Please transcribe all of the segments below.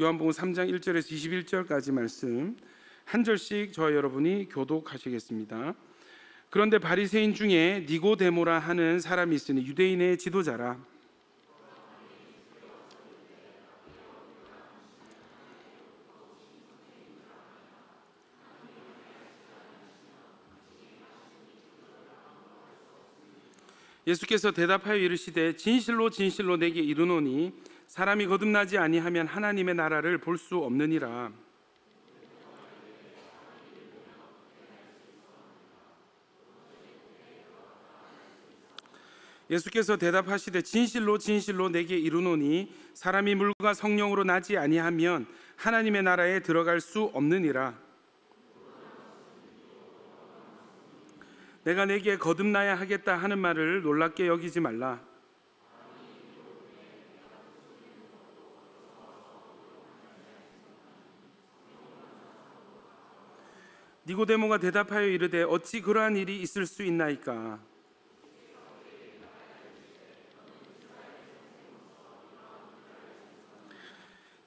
요한복음 3장 1절에서 21절까지 말씀 한 절씩 저와 여러분이 교독하시겠습니다. 그런데 바리새인 중에 니고데모라 하는 사람이 있으니 유대인의 지도자라. 예수께서 대답하여 이르시되 진실로 진실로 내게 이르노니 사람이 거듭나지 아니하면 하나님의 나라를 볼 수 없느니라. 예수께서 대답하시되 진실로 진실로 내게 이르노니 사람이 물과 성령으로 나지 아니하면 하나님의 나라에 들어갈 수 없느니라 내가 내게 거듭나야 하겠다 하는 말을 놀랍게 여기지 말라 니고데모가 대답하여 이르되 어찌 그러한 일이 있을 수 있나이까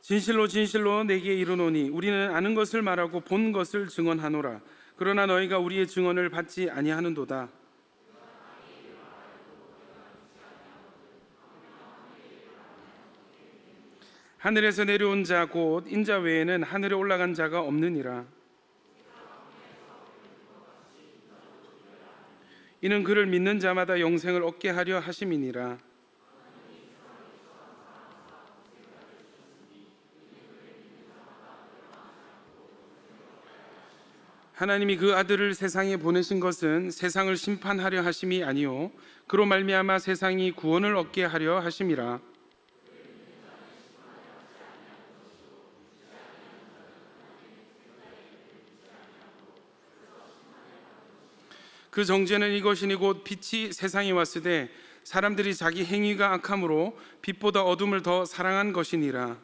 진실로 진실로 내게 이르노니 우리는 아는 것을 말하고 본 것을 증언하노라 그러나 너희가 우리의 증언을 받지 아니하는도다 하늘에서 내려온 자 곧 인자 외에는 하늘에 올라간 자가 없느니라 이는 그를 믿는 자마다 영생을 얻게 하려 하심이니라. 하나님이 그 아들을 세상에 보내신 것은 세상을 심판하려 하심이 아니요 그로 말미암아 세상이 구원을 얻게 하려 하심이라. 그 정죄는 이것이니 곧 빛이 세상에 왔으되 사람들이 자기 행위가 악함으로 빛보다 어둠을 더 사랑한 것이니라.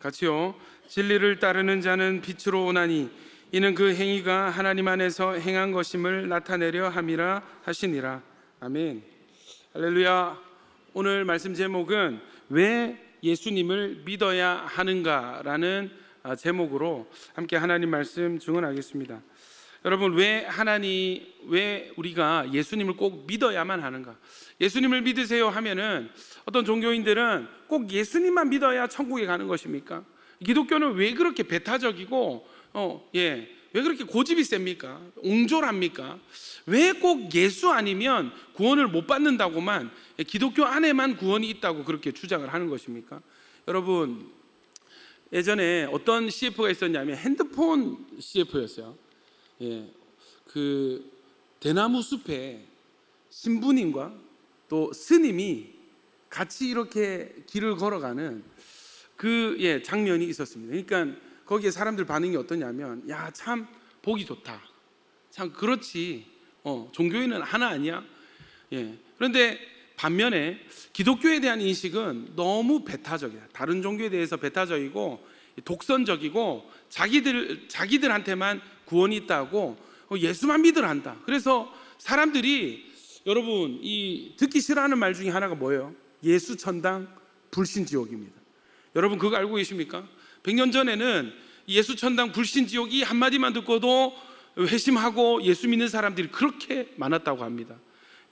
같이요. 진리를 따르는 자는 빛으로 오나니 이는 그 행위가 하나님 안에서 행한 것임을 나타내려 함이라 하시니라. 아멘. 할렐루야. 오늘 말씀 제목은 왜 예수님을 믿어야 하는가라는 아, 제목으로 함께 하나님 말씀 증언하겠습니다. 여러분 왜 하나님 왜 우리가 예수님을 꼭 믿어야만 하는가? 예수님을 믿으세요 하면은 어떤 종교인들은 꼭 예수님만 믿어야 천국에 가는 것입니까? 기독교는 왜 그렇게 배타적이고 어, 예. 왜 그렇게 고집이 셉니까? 옹졸합니까? 왜 꼭 예수 아니면 구원을 못 받는다고만 기독교 안에만 구원이 있다고 그렇게 주장을 하는 것입니까? 여러분 예전에 어떤 CF가 있었냐면 핸드폰 CF였어요. 예, 그 대나무 숲에 신부님과 또 스님이 같이 이렇게 길을 걸어가는 그 예, 장면이 있었습니다. 그러니까 거기에 사람들 반응이 어떠냐면 야참 보기 좋다. 참 그렇지. 어, 종교인은 하나 아니야. 예. 그런데 반면에 기독교에 대한 인식은 너무 배타적이다 다른 종교에 대해서 배타적이고 독선적이고 자기들 자기들한테만 구원이 있다고 어, 예수만 믿으한다 그래서 사람들이 여러분 이 듣기 싫어하는 말 중에 하나가 뭐예요? 예수 천당 불신 지옥입니다. 여러분 그거 알고 계십니까? 100년 전에는 예수 천당 불신 지옥이 한마디만 듣고도 회심하고 예수 믿는 사람들이 그렇게 많았다고 합니다.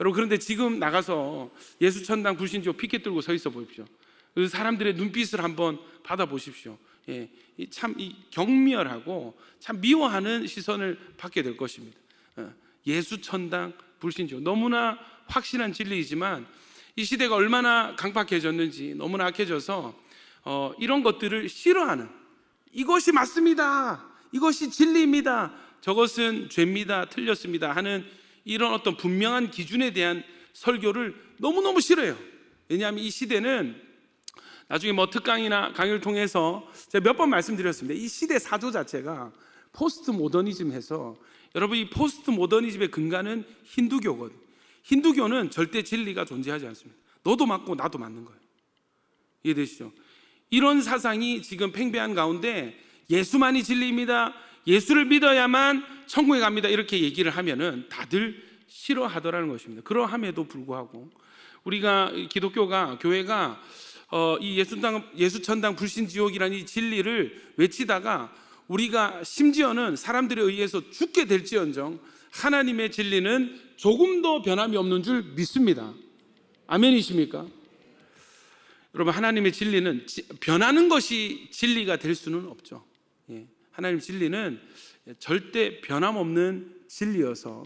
여러분 그런데 지금 나가서 예수 천당 불신 지옥 피켓 들고 서 있어 보십시오. 그 사람들의 눈빛을 한번 받아 보십시오. 예, 참 경멸하고 참 미워하는 시선을 받게 될 것입니다. 어, 예수 천당 불신 지옥 너무나 확실한 진리이지만 이 시대가 얼마나 강박해졌는지 너무나 악해져서 어, 이런 것들을 싫어하는 이것이 맞습니다. 이것이 진리입니다. 저것은 죄입니다. 틀렸습니다. 하는 이런 어떤 분명한 기준에 대한 설교를 너무너무 싫어요. 왜냐하면 이 시대는 나중에 뭐 특강이나 강의를 통해서 제가 몇 번 말씀드렸습니다. 이 시대 사조 자체가 포스트 모더니즘 해서 여러분 이 포스트 모더니즘의 근간은 힌두교거든 힌두교는 절대 진리가 존재하지 않습니다. 너도 맞고 나도 맞는 거예요. 이해되시죠? 이런 사상이 지금 팽배한 가운데 예수만이 진리입니다. 예수를 믿어야만 천국에 갑니다. 이렇게 얘기를 하면은 다들 싫어하더라는 것입니다. 그러함에도 불구하고 우리가 기독교가 교회가 어, 이 예수당 예수천당 불신지옥이라는 이 진리를 외치다가 우리가 심지어는 사람들에 의해서 죽게 될지언정 하나님의 진리는 조금도 변함이 없는 줄 믿습니다. 아멘이십니까? 여러분 하나님의 진리는 변하는 것이 진리가 될 수는 없죠. 예, 하나님 진리는 절대 변함없는 진리여서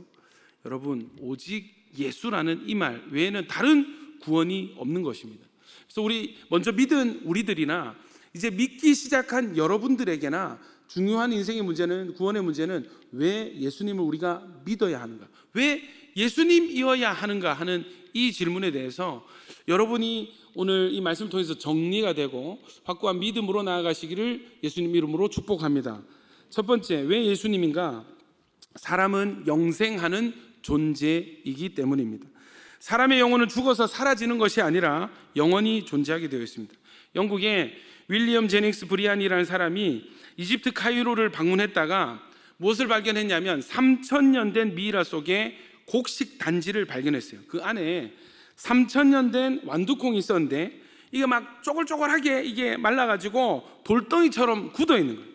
여러분 오직 예수라는 이 말 외에는 다른 구원이 없는 것입니다. 그래서 우리 먼저 믿은 우리들이나 이제 믿기 시작한 여러분들에게나 중요한 인생의 문제는 구원의 문제는 왜 예수님을 우리가 믿어야 하는가? 왜 예수님이어야 하는가 하는 이 질문에 대해서 여러분이 오늘 이 말씀 을 통해서 정리가 되고 확고한 믿음으로 나아가시기를 예수님 이름으로 축복합니다. 첫 번째, 왜 예수님인가? 사람은 영생하는 존재이기 때문입니다. 사람의 영혼은 죽어서 사라지는 것이 아니라 영원히 존재하게 되어 있습니다. 영국의 윌리엄 제닉스 브리안이라는 사람이 이집트 카이로를 방문했다가 무엇을 발견했냐면 3천년 된 미이라 속에 곡식 단지를 발견했어요. 그 안에 3천년 된 완두콩이 있었는데 이게 막 쪼글쪼글하게 이게 말라가지고 돌덩이처럼 굳어 있는 거예요.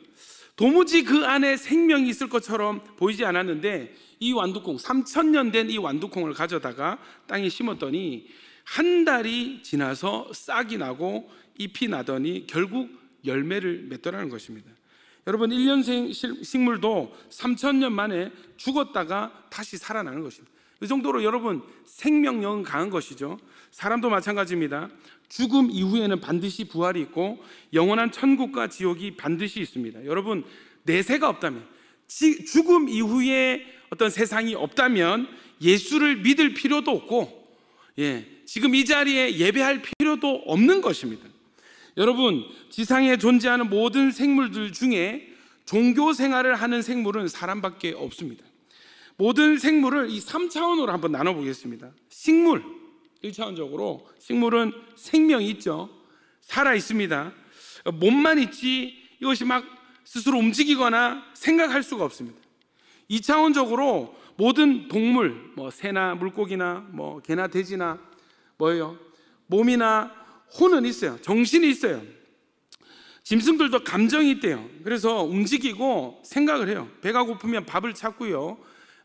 도무지 그 안에 생명이 있을 것처럼 보이지 않았는데 이 완두콩 3천년 된 이 완두콩을 가져다가 땅에 심었더니 한 달이 지나서 싹이 나고 잎이 나더니 결국 열매를 맺더라는 것입니다. 여러분 1년생 식물도 3천년 만에 죽었다가 다시 살아나는 것입니다. 그 정도로 여러분 생명력은 강한 것이죠. 사람도 마찬가지입니다. 죽음 이후에는 반드시 부활이 있고 영원한 천국과 지옥이 반드시 있습니다. 여러분 내세가 없다면 죽음 이후에 어떤 세상이 없다면 예수를 믿을 필요도 없고 예, 지금 이 자리에 예배할 필요도 없는 것입니다. 여러분 지상에 존재하는 모든 생물들 중에 종교 생활을 하는 생물은 사람밖에 없습니다. 모든 생물을 이 3차원으로 한번 나눠보겠습니다. 식물, 1차원적으로 식물은 생명이 있죠. 살아 있습니다. 몸만 있지 이것이 막 스스로 움직이거나 생각할 수가 없습니다. 2차원적으로 모든 동물, 뭐 새나 물고기나 뭐 개나 돼지나 뭐예요? 몸이나 혼은 있어요. 정신이 있어요. 짐승들도 감정이 있대요. 그래서 움직이고 생각을 해요. 배가 고프면 밥을 찾고요.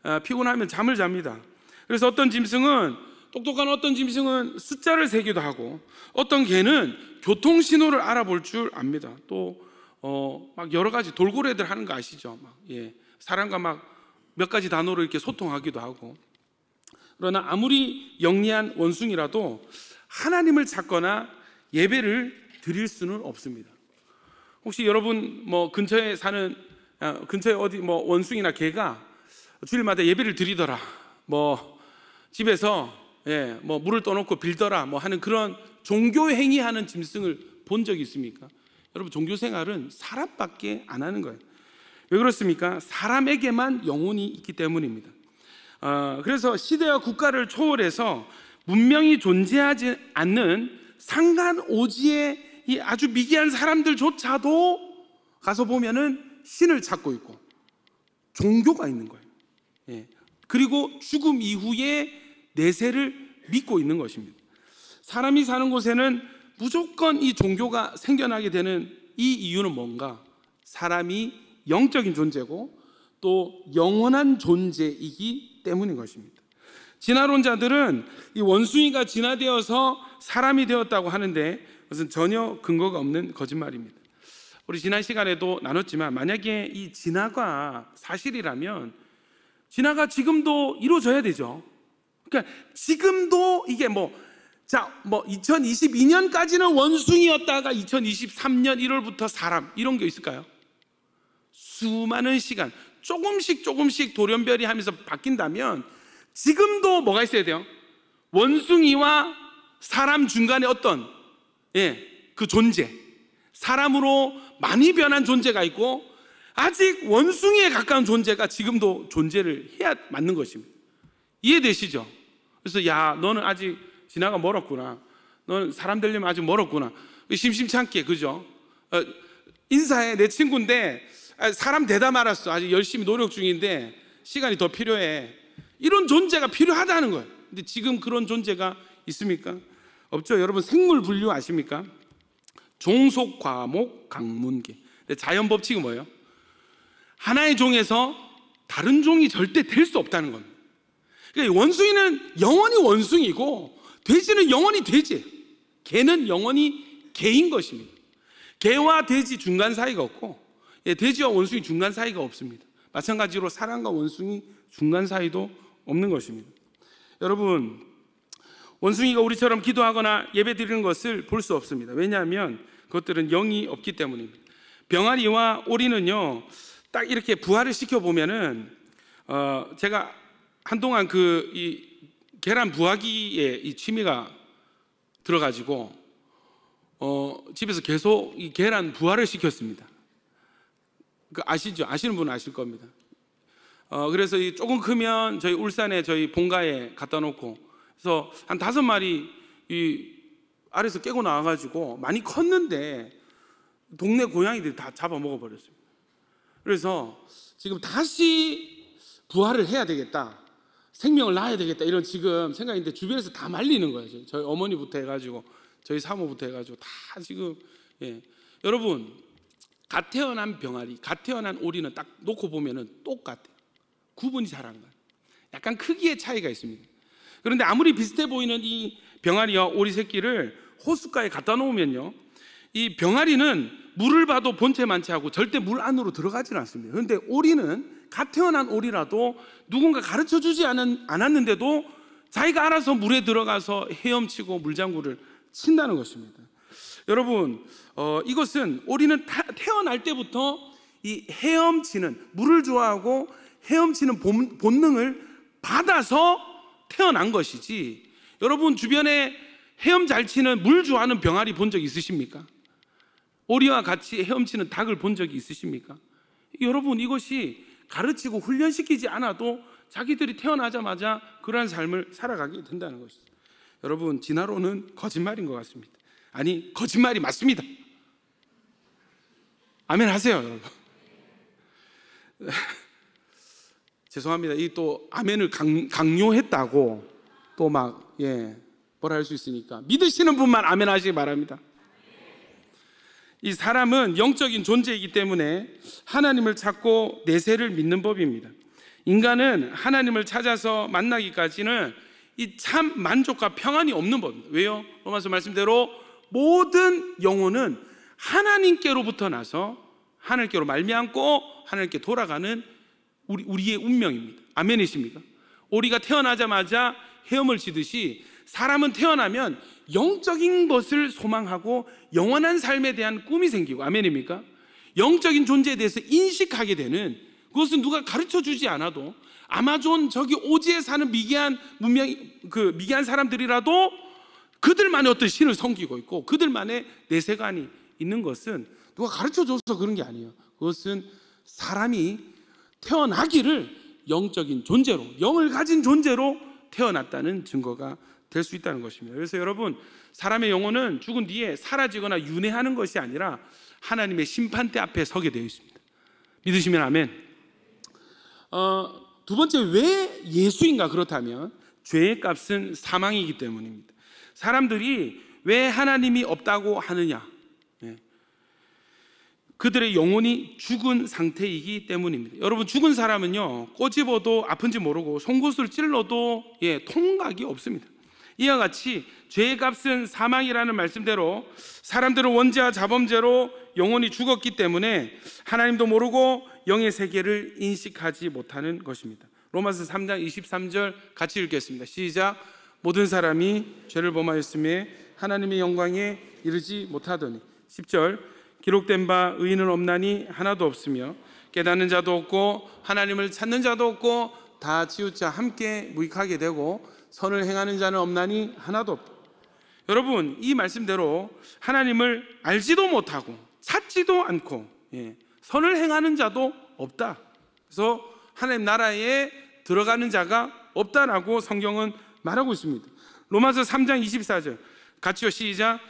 어, 피곤하면 잠을 잡니다. 그래서 어떤 짐승은 똑똑한 어떤 짐승은 숫자를 세기도 하고 어떤 개는 교통 신호를 알아볼 줄 압니다. 또 어, 막 여러 가지 돌고래들 하는 거 아시죠? 막, 예. 사람과 막 몇 가지 단어로 이렇게 소통하기도 하고. 그러나 아무리 영리한 원숭이라도 하나님을 찾거나 예배를 드릴 수는 없습니다. 혹시 여러분 뭐 근처에 사는 어, 근처에 어디 뭐 원숭이나 개가 주일마다 예배를 드리더라. 뭐 집에서 예, 뭐 물을 떠놓고 빌더라. 뭐 하는 그런 종교 행위하는 짐승을 본 적이 있습니까? 여러분 종교 생활은 사람밖에 안 하는 거예요. 왜 그렇습니까? 사람에게만 영혼이 있기 때문입니다. 어, 그래서 시대와 국가를 초월해서 문명이 존재하지 않는 상간 오지의 이 아주 미개한 사람들조차도 가서 보면은 신을 찾고 있고 종교가 있는 거예요. 그리고 죽음 이후에 내세를 믿고 있는 것입니다. 사람이 사는 곳에는 무조건 이 종교가 생겨나게 되는 이 이유는 뭔가? 사람이 영적인 존재고 또 영원한 존재이기 때문인 것입니다. 진화론자들은 이 원숭이가 진화되어서 사람이 되었다고 하는데 그것은 전혀 근거가 없는 거짓말입니다. 우리 지난 시간에도 나눴지만 만약에 이 진화가 사실이라면 진화가 지금도 이루어져야 되죠. 그러니까 지금도 이게 뭐, 자, 뭐 2022년까지는 원숭이였다가 2023년 1월부터 사람, 이런 게 있을까요? 수많은 시간, 조금씩 조금씩 돌연변이 하면서 바뀐다면 지금도 뭐가 있어야 돼요? 원숭이와 사람 중간에 어떤, 예, 그 존재. 사람으로 많이 변한 존재가 있고 아직 원숭이에 가까운 존재가 지금도 존재를 해야 맞는 것입니다. 이해되시죠? 그래서 야, 너는 아직 지나가 멀었구나. 너는 사람 되려면 아직 멀었구나. 심심찮게, 그죠? 어, 인사해, 내 친구인데, 아, 사람 되다 말았어. 아직 열심히 노력 중인데, 시간이 더 필요해. 이런 존재가 필요하다는 거예요. 근데 지금 그런 존재가 있습니까? 없죠. 여러분, 생물 분류 아십니까? 종속, 과목, 강문계. 자연 법칙이 뭐예요? 하나의 종에서 다른 종이 절대 될 수 없다는 겁니다. 그러니까 원숭이는 영원히 원숭이고 돼지는 영원히 돼지, 개는 영원히 개인 것입니다. 개와 돼지 중간 사이가 없고 예, 돼지와 원숭이 중간 사이가 없습니다. 마찬가지로 사람과 원숭이 중간 사이도 없는 것입니다. 여러분, 원숭이가 우리처럼 기도하거나 예배 드리는 것을 볼 수 없습니다. 왜냐하면 그것들은 영이 없기 때문입니다. 병아리와 오리는요, 딱 이렇게 부활을 시켜 보면은 어 제가 한동안 그 이 계란 부화기에 이 취미가 들어가지고 어 집에서 계속 이 계란 부화를 시켰습니다. 그 아시죠? 아시는 분은 아실 겁니다. 어 그래서 이 조금 크면 저희 울산에 저희 본가에 갖다 놓고 그래서 한 다섯 마리 이 아래서 에 깨고 나와가지고 많이 컸는데 동네 고양이들이 다 잡아먹어 버렸습니다. 그래서 지금 다시 부활을 해야 되겠다. 생명을 낳아야 되겠다. 이런 지금 생각인데 주변에서 다 말리는 거예요. 저희 어머니부터 해가지고 저희 사모부터 해가지고 다 지금 예. 여러분 갓 태어난 병아리, 갓 태어난 오리는 딱 놓고 보면은 똑같아요. 구분이 잘 안 가요. 약간 크기의 차이가 있습니다. 그런데 아무리 비슷해 보이는 이 병아리와 오리 새끼를 호숫가에 갖다 놓으면요. 이 병아리는 물을 봐도 본체만 체하고 절대 물 안으로 들어가지는 않습니다. 그런데 오리는 갓 태어난 오리라도 누군가 가르쳐 주지 않았는데도 자기가 알아서 물에 들어가서 헤엄치고 물장구를 친다는 것입니다. 여러분, 어, 이것은 오리는 타, 태어날 때부터 이 헤엄치는 물을 좋아하고 헤엄치는 본, 본능을 받아서 태어난 것이지. 여러분 주변에 헤엄 잘 치는 물 좋아하는 병아리 본 적 있으십니까? 오리와 같이 헤엄치는 닭을 본 적이 있으십니까? 여러분 이것이 가르치고 훈련시키지 않아도 자기들이 태어나자마자 그러한 삶을 살아가게 된다는 것이죠. 여러분 진화론은 거짓말인 것 같습니다. 아니 거짓말이 맞습니다. 아멘 하세요. 죄송합니다. 이 또 아멘을 강, 요했다고 또막 예, 뭐라 할 수 있으니까 믿으시는 분만 아멘 하시기 바랍니다. 이 사람은 영적인 존재이기 때문에 하나님을 찾고 내세를 믿는 법입니다. 인간은 하나님을 찾아서 만나기까지는 이 참 만족과 평안이 없는 법입니다. 왜요? 로마서 말씀대로 모든 영혼은 하나님께로부터 나서 하늘께로 말미암고 하늘께 돌아가는 우리, 우리의 운명입니다. 아멘이십니까? 우리가 태어나자마자 헤엄을 치듯이 사람은 태어나면 영적인 것을 소망하고 영원한 삶에 대한 꿈이 생기고 아멘입니까? 영적인 존재에 대해서 인식하게 되는 그것은 누가 가르쳐 주지 않아도 아마존 저기 오지에 사는 미개한 문명 그 미개한 사람들이라도 그들만의 어떤 신을 섬기고 있고 그들만의 내세관이 있는 것은 누가 가르쳐 줘서 그런 게 아니에요. 그것은 사람이 태어나기를 영적인 존재로 영을 가진 존재로 태어났다는 증거가 될수 있다는 것입니다. 그래서 여러분, 사람의 영혼은 죽은 뒤에 사라지거나 윤회하는 것이 아니라 하나님의 심판대 앞에 서게 되어 있습니다. 믿으시면 아멘. 어, 두 번째, 왜 예수인가 그렇다면 죄의 값은 사망이기 때문입니다. 사람들이 왜 하나님이 없다고 하느냐? 예. 그들의 영혼이 죽은 상태이기 때문입니다. 여러분 죽은 사람은요 꼬집어도 아픈지 모르고 송곳을 찔러도 예, 통각이 없습니다. 이와 같이 죄의 값은 사망이라는 말씀대로 사람들은 원죄와 자범죄로 영원히 죽었기 때문에 하나님도 모르고 영의 세계를 인식하지 못하는 것입니다. 로마서 3장 23절 같이 읽겠습니다. 시작. 모든 사람이 죄를 범하였음에 하나님의 영광에 이르지 못하더니 10절 기록된 바 의인은 없나니 하나도 없으며 깨닫는 자도 없고 하나님을 찾는 자도 없고 다 치우쳐 함께 무익하게 되고 선을 행하는 자는 없나니 하나도 없다. 여러분 이 말씀대로 하나님을 알지도 못하고 찾지도 않고 예, 선을 행하는 자도 없다. 그래서 하나님 나라에 들어가는 자가 없다라고 성경은 말하고 있습니다. 로마서 3장 24절 같이요 시작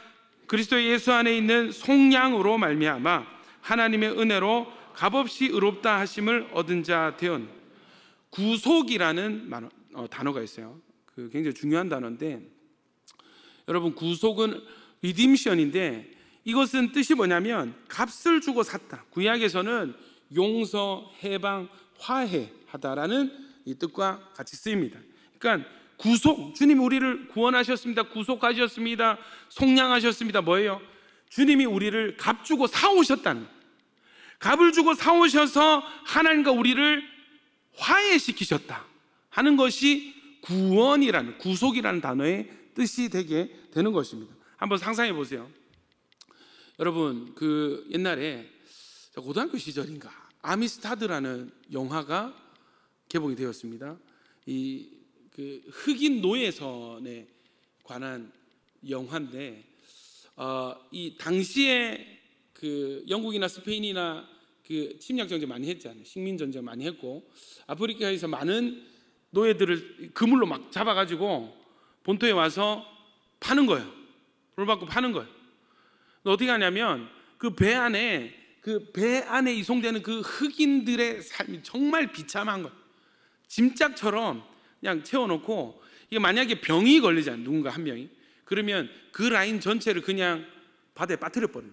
그리스도 예수 안에 있는 속량으로 말미암아 하나님의 은혜로 값없이 의롭다 하심을 얻은 자 되었 구속이라는 어, 단어가 있어요. 그 굉장히 중요한 단어인데 여러분 구속은 리딤션인데 이것은 뜻이 뭐냐면 값을 주고 샀다. 구약에서는 용서, 해방, 화해하다라는 이 뜻과 같이 쓰입니다. 그러니까 구속, 주님 우리를 구원하셨습니다. 구속하셨습니다. 속량하셨습니다. 뭐예요? 주님이 우리를 값 주고 사오셨다는 값을 주고 사오셔서 하나님과 우리를 화해시키셨다 하는 것이 구원이라는 구속이라는 단어의 뜻이 되게 되는 것입니다. 한번 상상해 보세요. 여러분 그 옛날에 고등학교 시절인가 아미스타드라는 영화가 개봉이 되었습니다. 이그 흑인 노예선에 관한 영화인데 어, 이 당시에 그 영국이나 스페인이나 그 침략 전쟁 많이 했잖아요. 식민 전쟁 많이 했고 아프리카에서 많은 노예들을 그물로 막 잡아가지고 본토에 와서 파는 거예요. 돈 받고 파는 거예요. 어떻게 냐면그 배 안에 그 배 안에 이송되는 그 흑인들의 삶이 정말 비참한 거예요. 짐짝처럼 그냥 채워놓고 이게 만약에 병이 걸리잖아요. 누군가 한 명이 그러면 그 라인 전체를 그냥 바다에 빠뜨려 버려요.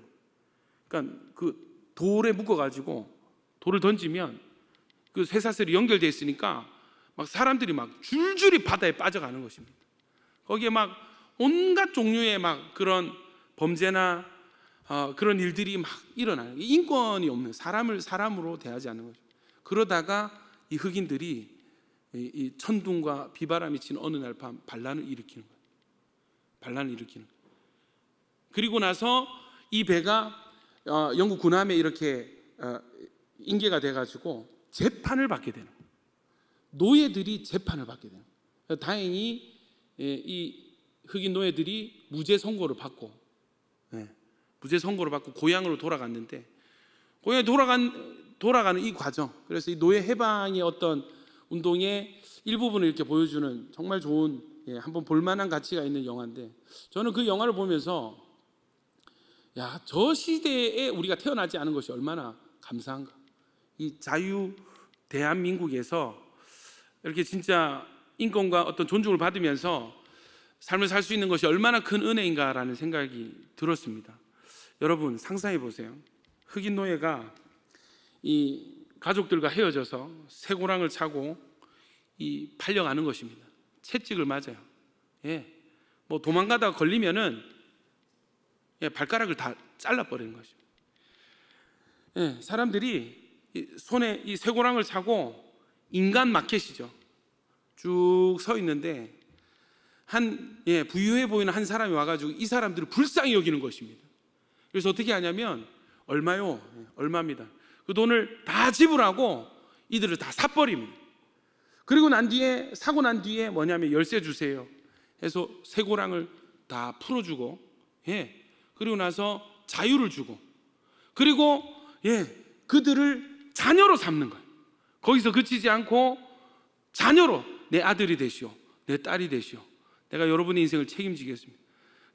그러니까 그 돌에 묶어가지고 돌을 던지면 그 쇠사슬이 연결돼 있으니까 막 사람들이 막 줄줄이 바다에 빠져가는 것입니다. 거기에 막 온갖 종류의 막 그런 범죄나 어, 그런 일들이 막 일어나요. 인권이 없는 사람을 사람으로 대하지 않는 거죠. 그러다가 이 흑인들이 이, 이 천둥과 비바람이 친 어느 날 밤 반란을 일으키는 거예요. 반란을 일으키는 거예요. 그리고 나서 이 배가 어, 영국 군함에 이렇게 어, 인계가 돼가지고 재판을 받게 되는 거예요. 노예들이 재판을 받게 돼요. 다행히 예, 이 흑인 노예들이 무죄 선고를 받고 예, 무죄 선고를 받고 고향으로 돌아갔는데 고향에 돌아간 돌아가는 이 과정 그래서 이 노예 해방의 어떤 운동의 일부분을 이렇게 보여주는 정말 좋은 예, 한번 볼만한 가치가 있는 영화인데 저는 그 영화를 보면서 야저 시대에 우리가 태어나지 않은 것이 얼마나 감사한가 이 자유 대한민국에서 이렇게 진짜 인권과 어떤 존중을 받으면서 삶을 살 수 있는 것이 얼마나 큰 은혜인가라는 생각이 들었습니다. 여러분 상상해 보세요. 흑인 노예가 이 가족들과 헤어져서 새고랑을 차고 이 팔려가는 것입니다. 채찍을 맞아요. 예. 뭐 도망가다가 걸리면은 예, 발가락을 다 잘라버리는 거죠. 예, 사람들이 손에 이 쇠고랑을 차고 인간 마켓이죠. 쭉 서 있는데 한 예, 부유해 보이는 한 사람이 와가지고 이 사람들을 불쌍히 여기는 것입니다. 그래서 어떻게 하냐면 얼마요? 예, 얼마입니다. 그 돈을 다 지불하고 이들을 다 사버립니다. 그리고 난 뒤에 사고 난 뒤에 뭐냐면 열쇠 주세요. 해서 쇠고랑을 다 풀어주고 예 그리고 나서 자유를 주고 그리고 예 그들을 자녀로 삼는 거예요. 거기서 그치지 않고 자녀로 내 아들이 되시오. 내 딸이 되시오. 내가 여러분의 인생을 책임지겠습니다.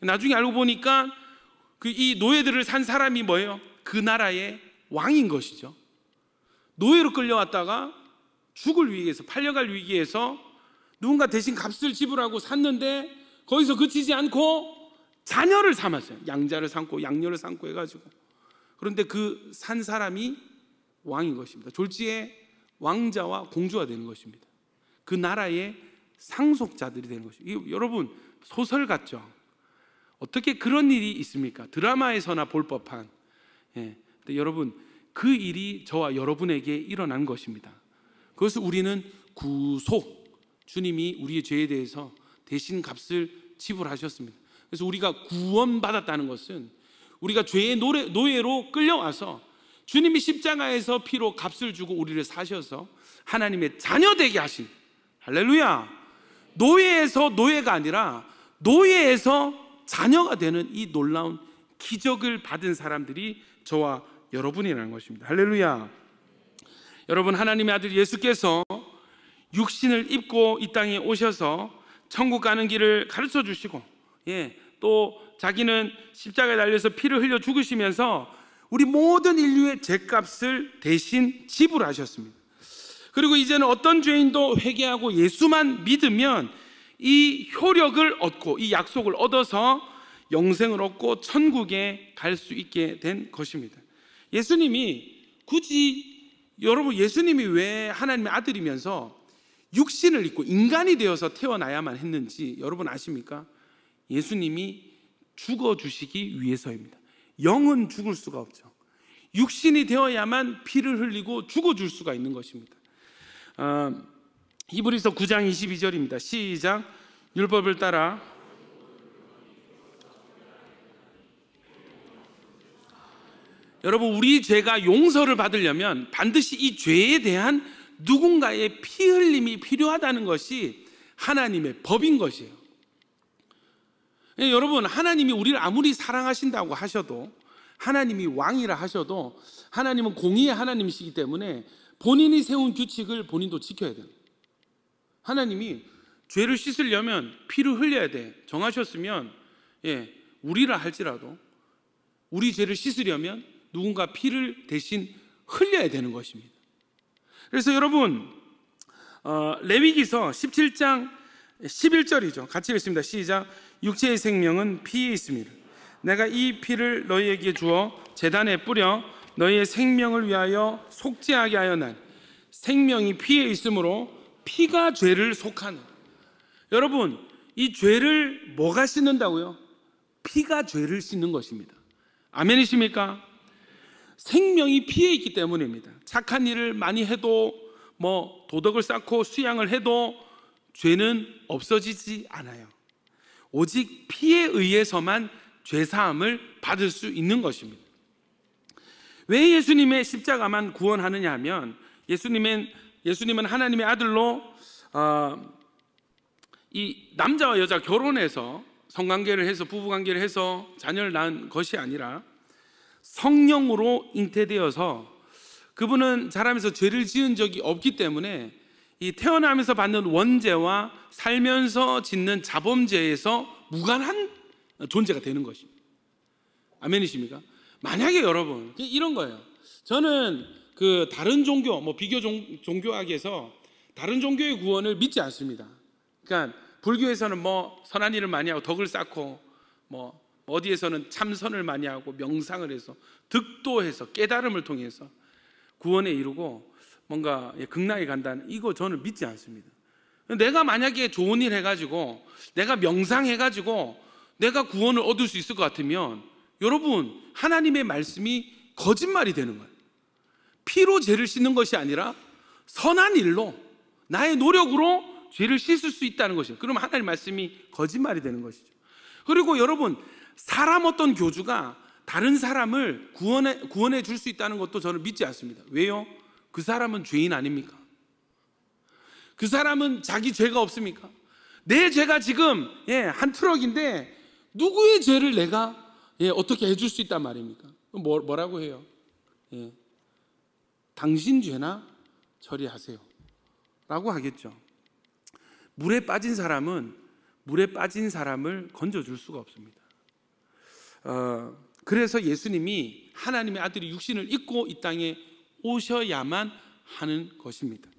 나중에 알고 보니까 그이 노예들을 산 사람이 뭐예요? 그 나라의 왕인 것이죠. 노예로 끌려왔다가 죽을 위기에서 팔려갈 위기에서 누군가 대신 값을 지불하고 샀는데 거기서 그치지 않고 자녀를 삼았어요. 양자를 삼고 양녀를 삼고 해가지고 그런데 그 산 사람이 왕인 것입니다. 졸지에 왕자와 공주가 되는 것입니다. 그 나라의 상속자들이 되는 것이죠. 여러분 소설 같죠? 어떻게 그런 일이 있습니까? 드라마에서나 볼 법한. 예. 여러분 그 일이 저와 여러분에게 일어난 것입니다. 그것을 우리는 구속. 주님이 우리의 죄에 대해서 대신 값을 지불하셨습니다. 그래서 우리가 구원받았다는 것은 우리가 죄의 노예로 끌려와서 주님이 십자가에서 피로 값을 주고 우리를 사셔서 하나님의 자녀 되게 하신 할렐루야. 노예에서 노예가 아니라 노예에서 자녀가 되는 이 놀라운 기적을 받은 사람들이 저와 여러분이라는 것입니다. 할렐루야. 여러분 하나님의 아들 예수께서 육신을 입고 이 땅에 오셔서 천국 가는 길을 가르쳐 주시고 예, 또 자기는 십자가에 달려서 피를 흘려 죽으시면서 우리 모든 인류의 죄값을 대신 지불하셨습니다. 그리고 이제는 어떤 죄인도 회개하고 예수만 믿으면 이 효력을 얻고 이 약속을 얻어서 영생을 얻고 천국에 갈 수 있게 된 것입니다. 예수님이 굳이 여러분 예수님이 왜 하나님의 아들이면서 육신을 입고 인간이 되어서 태어나야만 했는지 여러분 아십니까? 예수님이 죽어 주시기 위해서입니다. 영은 죽을 수가 없죠. 육신이 되어야만 피를 흘리고 죽어줄 수가 있는 것입니다. 어, 히브리서 9장 22절입니다. 시작. 율법을 따라 여러분 우리 죄가 용서를 받으려면 반드시 이 죄에 대한 누군가의 피 흘림이 필요하다는 것이 하나님의 법인 것이에요. 예, 여러분, 하나님이 우리를 아무리 사랑하신다고 하셔도, 하나님이 왕이라 하셔도, 하나님은 공의의 하나님이시기 때문에 본인이 세운 규칙을 본인도 지켜야 돼요. 하나님이 죄를 씻으려면 피를 흘려야 돼. 정하셨으면, 예, 우리라 할지라도, 우리 죄를 씻으려면 누군가 피를 대신 흘려야 되는 것입니다. 그래서 여러분, 어, 레위기서 17장 11절이죠. 같이 읽습니다. 시작. 육체의 생명은 피에 있습니다. 내가 이 피를 너희에게 주어 재단에 뿌려 너희의 생명을 위하여 속죄하게 하였나 생명이 피에 있으므로 피가 죄를 속하는 여러분 이 죄를 뭐가 씻는다고요? 피가 죄를 씻는 것입니다. 아멘이십니까? 생명이 피해 있기 때문입니다. 착한 일을 많이 해도 뭐 도덕을 쌓고 수양을 해도 죄는 없어지지 않아요. 오직 피에 의해서만 죄사함을 받을 수 있는 것입니다. 왜 예수님의 십자가만 구원하느냐 하면 예수님은, 예수님은 하나님의 아들로 어, 이 남자와 여자 결혼해서 성관계를 해서 부부관계를 해서 자녀를 낳은 것이 아니라 성령으로 잉태되어서 그분은 사람에서 죄를 지은 적이 없기 때문에 이 태어나면서 받는 원죄와 살면서 짓는 자범죄에서 무관한 존재가 되는 것입니다. 아멘이십니까? 만약에 여러분 이런 거예요. 저는 그 다른 종교 뭐 비교 종, 종교학에서 다른 종교의 구원을 믿지 않습니다. 그러니까 불교에서는 뭐 선한 일을 많이 하고 덕을 쌓고 뭐 어디에서는 참선을 많이 하고 명상을 해서 득도해서 깨달음을 통해서 구원에 이르고 뭔가 극락에 간다는 이거 저는 믿지 않습니다. 내가 만약에 좋은 일 해가지고 내가 명상해가지고 내가 구원을 얻을 수 있을 것 같으면 여러분 하나님의 말씀이 거짓말이 되는 거예요. 피로 죄를 씻는 것이 아니라 선한 일로 나의 노력으로 죄를 씻을 수 있다는 것이죠. 그럼 하나님 말씀이 거짓말이 되는 것이죠. 그리고 여러분 사람 어떤 교주가 다른 사람을 구원해, 구원해 줄 수 있다는 것도 저는 믿지 않습니다. 왜요? 그 사람은 죄인 아닙니까? 그 사람은 자기 죄가 없습니까? 내 죄가 지금 예, 한 트럭인데 누구의 죄를 내가 예, 어떻게 해줄 수 있단 말입니까? 뭐, 뭐라고 해요? 예, 당신 죄나 처리하세요. 라고 하겠죠. 물에 빠진 사람은 물에 빠진 사람을 건져줄 수가 없습니다. 어, 그래서 예수님이 하나님의 아들이 육신을 입고 이 땅에 오셔야만 하는 것입니다.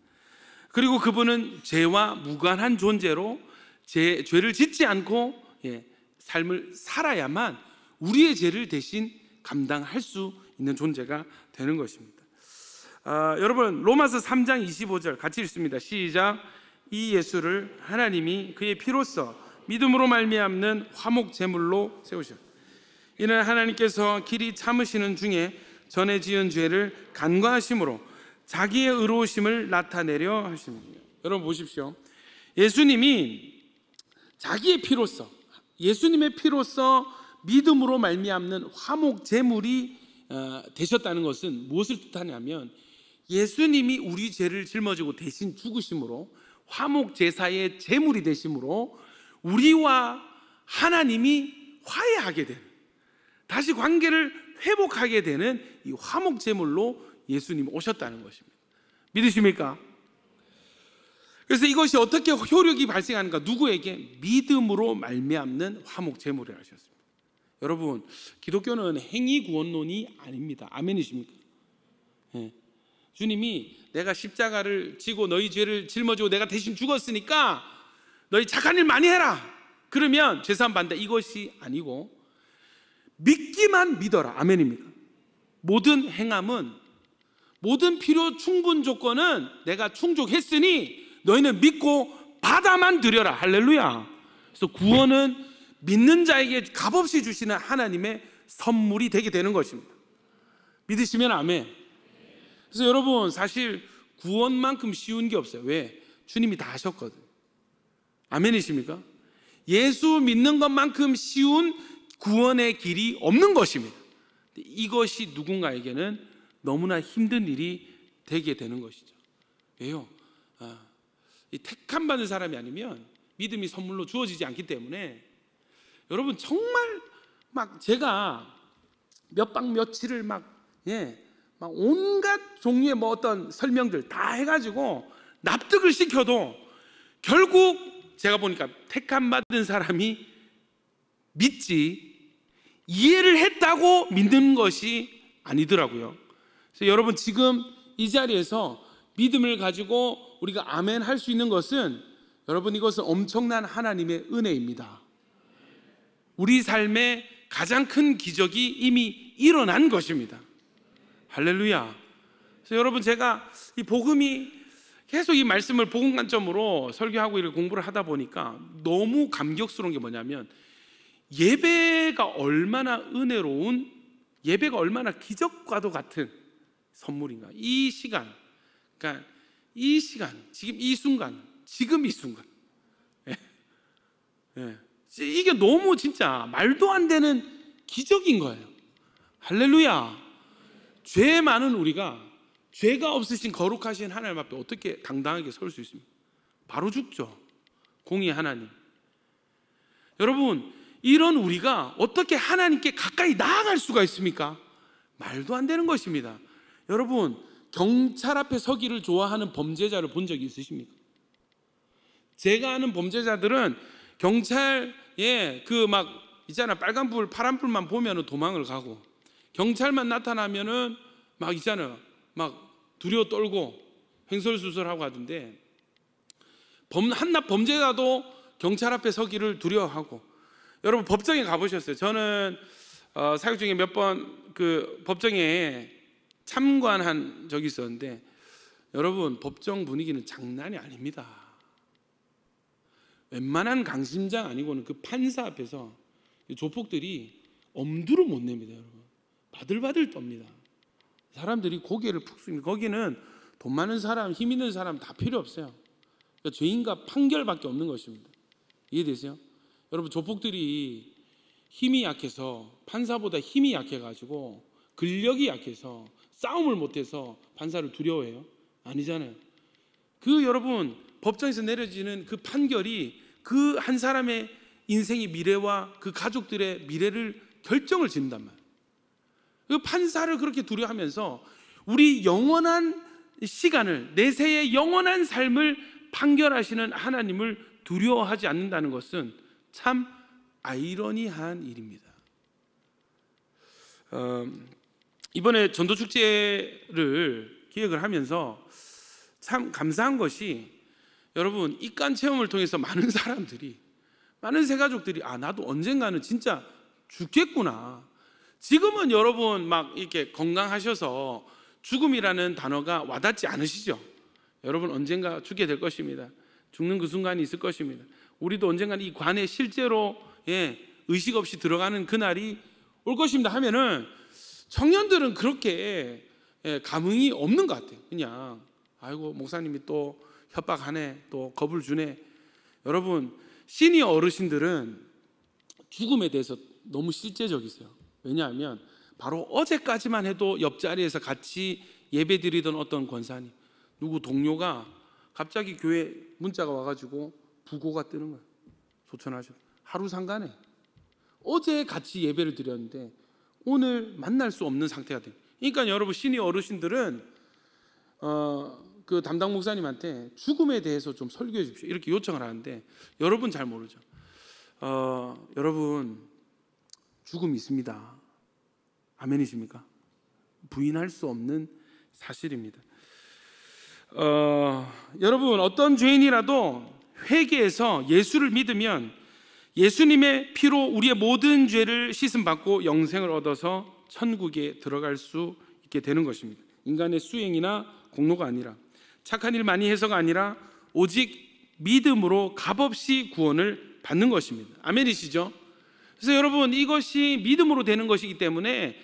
그리고 그분은 죄와 무관한 존재로 죄, 죄를 짓지 않고 예, 삶을 살아야만 우리의 죄를 대신 감당할 수 있는 존재가 되는 것입니다. 아, 여러분 로마서 3장 25절 같이 읽습니다. 시작. 이 예수를 하나님이 그의 피로써 믿음으로 말미암는 화목 제물로 세우셨. 이는 하나님께서 길이 참으시는 중에 전에 지은 죄를 간과하심으로 자기의 의로우심을 나타내려 하십니다. 여러분 보십시오. 예수님이 자기의 피로써 예수님의 피로써 믿음으로 말미암는 화목 제물이 어, 되셨다는 것은 무엇을 뜻하냐면 예수님이 우리 죄를 짊어지고 대신 죽으심으로 화목 제사의 제물이 되심으로 우리와 하나님이 화해하게 되는 다시 관계를 회복하게 되는 이 화목 제물로 예수님 오셨다는 것입니다. 믿으십니까? 그래서 이것이 어떻게 효력이 발생하는가? 누구에게 믿음으로 말미암는 화목 제물을 하셨습니다. 여러분, 기독교는 행위 구원론이 아닙니다. 아멘이십니까? 예. 주님이 내가 십자가를 지고 너희 죄를 짊어지고 내가 대신 죽었으니까 너희 착한 일 많이 해라. 그러면 재산 받는 이것이 아니고 믿 이만 믿어라. 아멘입니까? 모든 행함은 모든 필요 충분 조건은 내가 충족했으니 너희는 믿고 받아만 드려라. 할렐루야. 그래서 구원은 믿는 자에게 값없이 주시는 하나님의 선물이 되게 되는 것입니다. 믿으시면 아멘. 그래서 여러분 사실 구원만큼 쉬운 게 없어요. 왜? 주님이 다 하셨거든. 아멘이십니까? 예수 믿는 것만큼 쉬운 구원의 길이 없는 것입니다. 이것이 누군가에게는 너무나 힘든 일이 되게 되는 것이죠. 왜요? 아, 택함 받은 사람이 아니면 믿음이 선물로 주어지지 않기 때문에 여러분 정말 막 제가 몇박 며칠을 막 예, 막 온갖 종류의 뭐 어떤 설명들 다 해가지고 납득을 시켜도 결국 제가 보니까 택함 받은 사람이 믿지 이해를 했다고 믿는 것이 아니더라고요. 그래서 여러분 지금 이 자리에서 믿음을 가지고 우리가 아멘 할 수 있는 것은 여러분 이것은 엄청난 하나님의 은혜입니다. 우리 삶의 가장 큰 기적이 이미 일어난 것입니다. 할렐루야. 그래서 여러분 제가 이 복음이 계속 이 말씀을 복음 관점으로 설교하고 이를 공부를 하다 보니까 너무 감격스러운 게 뭐냐면 예배가 얼마나 은혜로운 예배가 얼마나 기적과도 같은 선물인가. 이 시간, 그러니까 이 시간, 지금 이 순간, 지금 이 순간. 예. 예. 이게 너무 진짜 말도 안 되는 기적인 거예요. 할렐루야. 죄 많은 우리가 죄가 없으신 거룩하신 하나님 앞에 어떻게 당당하게 설 수 있습니까? 바로 죽죠. 공의 하나님. 여러분, 이런 우리가 어떻게 하나님께 가까이 나아갈 수가 있습니까? 말도 안 되는 것입니다. 여러분, 경찰 앞에 서기를 좋아하는 범죄자를 본 적이 있으십니까? 제가 아는 범죄자들은 경찰에 그막 있잖아 빨간불 파란불만 보면 도망을 가고 경찰만 나타나면은 막 있잖아 막 두려워 떨고 횡설수설하고 하던데 범, 한낱 범죄자도 경찰 앞에 서기를 두려워하고 여러분 법정에 가보셨어요? 저는 어, 사역 중에 몇 번 그 법정에 참관한 적이 있었는데 여러분 법정 분위기는 장난이 아닙니다. 웬만한 강심장 아니고는 그 판사 앞에서 조폭들이 엄두를 못 냅니다, 여러분. 바들바들 떱니다. 사람들이 고개를 푹 숙입니다. 거기는 돈 많은 사람, 힘 있는 사람 다 필요 없어요. 그러니까 죄인과 판결밖에 없는 것입니다. 이해되세요? 여러분 조폭들이 힘이 약해서 판사보다 힘이 약해가지고 근력이 약해서 싸움을 못해서 판사를 두려워해요? 아니잖아요. 그 여러분 법정에서 내려지는 그 판결이 그 한 사람의 인생의 미래와 그 가족들의 미래를 결정을 짓는단 말이에요. 그 판사를 그렇게 두려워하면서 우리 영원한 시간을 내세의 영원한 삶을 판결하시는 하나님을 두려워하지 않는다는 것은 참 아이러니한 일입니다. 음, 이번에 전도 축제를 기획을 하면서 참 감사한 것이 여러분 입간 체험을 통해서 많은 사람들이 많은 새가족들이 아 나도 언젠가는 진짜 죽겠구나. 지금은 여러분 막 이렇게 건강하셔서 죽음이라는 단어가 와닿지 않으시죠? 여러분 언젠가 죽게 될 것입니다. 죽는 그 순간이 있을 것입니다. 우리도 언젠간 이 관에 실제로 예, 의식 없이 들어가는 그날이 올 것입니다 하면은 청년들은 그렇게 예, 감흥이 없는 것 같아요. 그냥 아이고 목사님이 또 협박하네 또 겁을 주네. 여러분 시니어 어르신들은 죽음에 대해서 너무 실제적이세요. 왜냐하면 바로 어제까지만 해도 옆자리에서 같이 예배드리던 어떤 권사님 누구 동료가 갑자기 교회 문자가 와가지고 부고가 뜨는 거예요. 소천하셔. 하루 상간에 어제 같이 예배를 드렸는데 오늘 만날 수 없는 상태가 돼. 그러니까 여러분 신이 어르신들은 어, 그 담당 목사님한테 죽음에 대해서 좀 설교해 주십시오. 이렇게 요청을 하는데 여러분 잘 모르죠. 어, 여러분 죽음이 있습니다. 아멘이십니까? 부인할 수 없는 사실입니다. 어, 여러분 어떤 죄인이라도 회개해서 예수를 믿으면 예수님의 피로 우리의 모든 죄를 씻음 받고 영생을 얻어서 천국에 들어갈 수 있게 되는 것입니다. 인간의 수행이나 공로가 아니라 착한 일 많이 해서가 아니라 오직 믿음으로 값없이 구원을 받는 것입니다. 아멘이시죠? 그래서 여러분 이것이 믿음으로 되는 것이기 때문에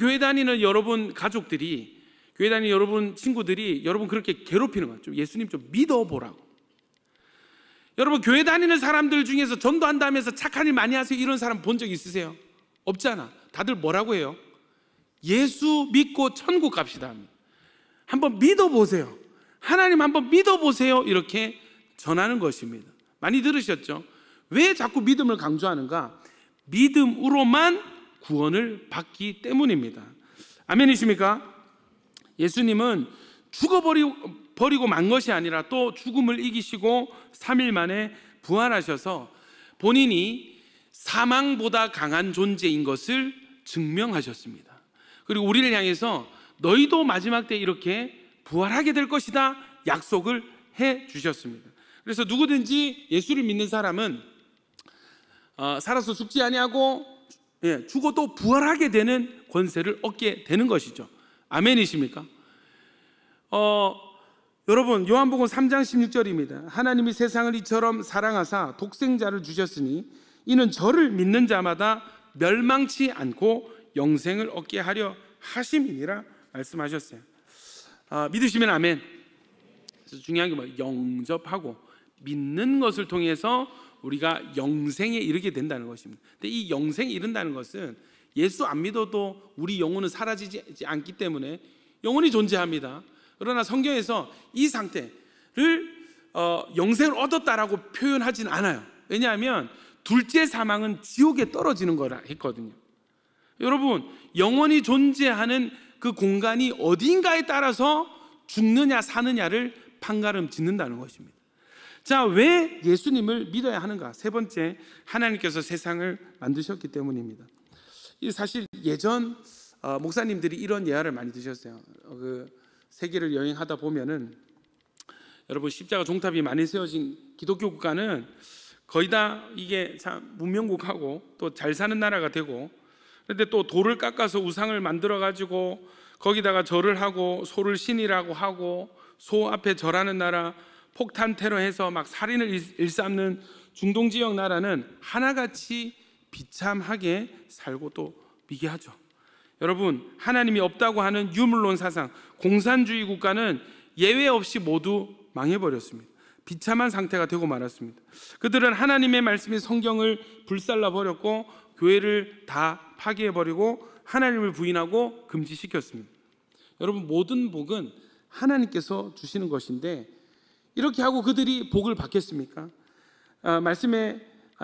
교회 다니는 여러분 가족들이 교회 다니는 여러분 친구들이 여러분 그렇게 괴롭히는 거죠. 예수님 좀 믿어보라고. 여러분 교회 다니는 사람들 중에서 전도한다면서 착한 일 많이 하세요 이런 사람 본 적 있으세요? 없잖아. 다들 뭐라고 해요? 예수 믿고 천국 갑시다. 한번 믿어보세요. 하나님 한번 믿어보세요. 이렇게 전하는 것입니다. 많이 들으셨죠? 왜 자꾸 믿음을 강조하는가? 믿음으로만 구원을 받기 때문입니다. 아멘이십니까? 예수님은 죽어버리 버리고 만 것이 아니라 또 죽음을 이기시고 3일 만에 부활하셔서 본인이 사망보다 강한 존재인 것을 증명하셨습니다. 그리고 우리를 향해서 너희도 마지막 때 이렇게 부활하게 될 것이다 약속을 해 주셨습니다. 그래서 누구든지 예수를 믿는 사람은 어, 살아서 죽지 아니하고 예, 죽어도 부활하게 되는 권세를 얻게 되는 것이죠. 아멘이십니까? 어, 여러분 요한복음 3장 16절입니다. 하나님이 세상을 이처럼 사랑하사 독생자를 주셨으니 이는 저를 믿는 자마다 멸망치 않고 영생을 얻게 하려 하심이니라 말씀하셨어요. 아, 믿으시면 아멘. 중요한 게뭐 영접하고 믿는 것을 통해서 우리가 영생에 이르게 된다는 것입니다. 근데 이 영생에 이른다는 것은 예수 안 믿어도 우리 영혼은 사라지지 않기 때문에 영혼이 존재합니다. 그러나 성경에서 이 상태를 어, 영생을 얻었다라고 표현하진 않아요. 왜냐하면 둘째 사망은 지옥에 떨어지는 거라 했거든요. 여러분, 영원히 존재하는 그 공간이 어딘가에 따라서 죽느냐 사느냐를 판가름 짓는다는 것입니다. 자, 왜 예수님을 믿어야 하는가? 세 번째, 하나님께서 세상을 만드셨기 때문입니다. 사실 예전 어, 목사님들이 이런 예화를 많이 드셨어요. 어, 그 세계를 여행하다 보면은 여러분 십자가 종탑이 많이 세워진 기독교 국가는 거의 다 이게 문명국하고 또 잘 사는 나라가 되고 그런데 또 돌을 깎아서 우상을 만들어 가지고 거기다가 절을 하고 소를 신이라고 하고 소 앞에 절하는 나라 폭탄 테러해서 막 살인을 일삼는 중동 지역 나라는 하나같이 비참하게 살고 또 미개하죠. 여러분, 하나님이 없다고 하는 유물론 사상, 공산주의 국가는 예외 없이 모두 망해버렸습니다. 비참한 상태가 되고 말았습니다. 그들은 하나님의 말씀인 성경을 불살라 버렸고 교회를 다 파괴해 버리고 하나님을 부인하고 금지시켰습니다. 여러분 모든 복은 하나님께서 주시는 것인데 이렇게 하고 그들이 복을 받겠습니까? 아, 말씀에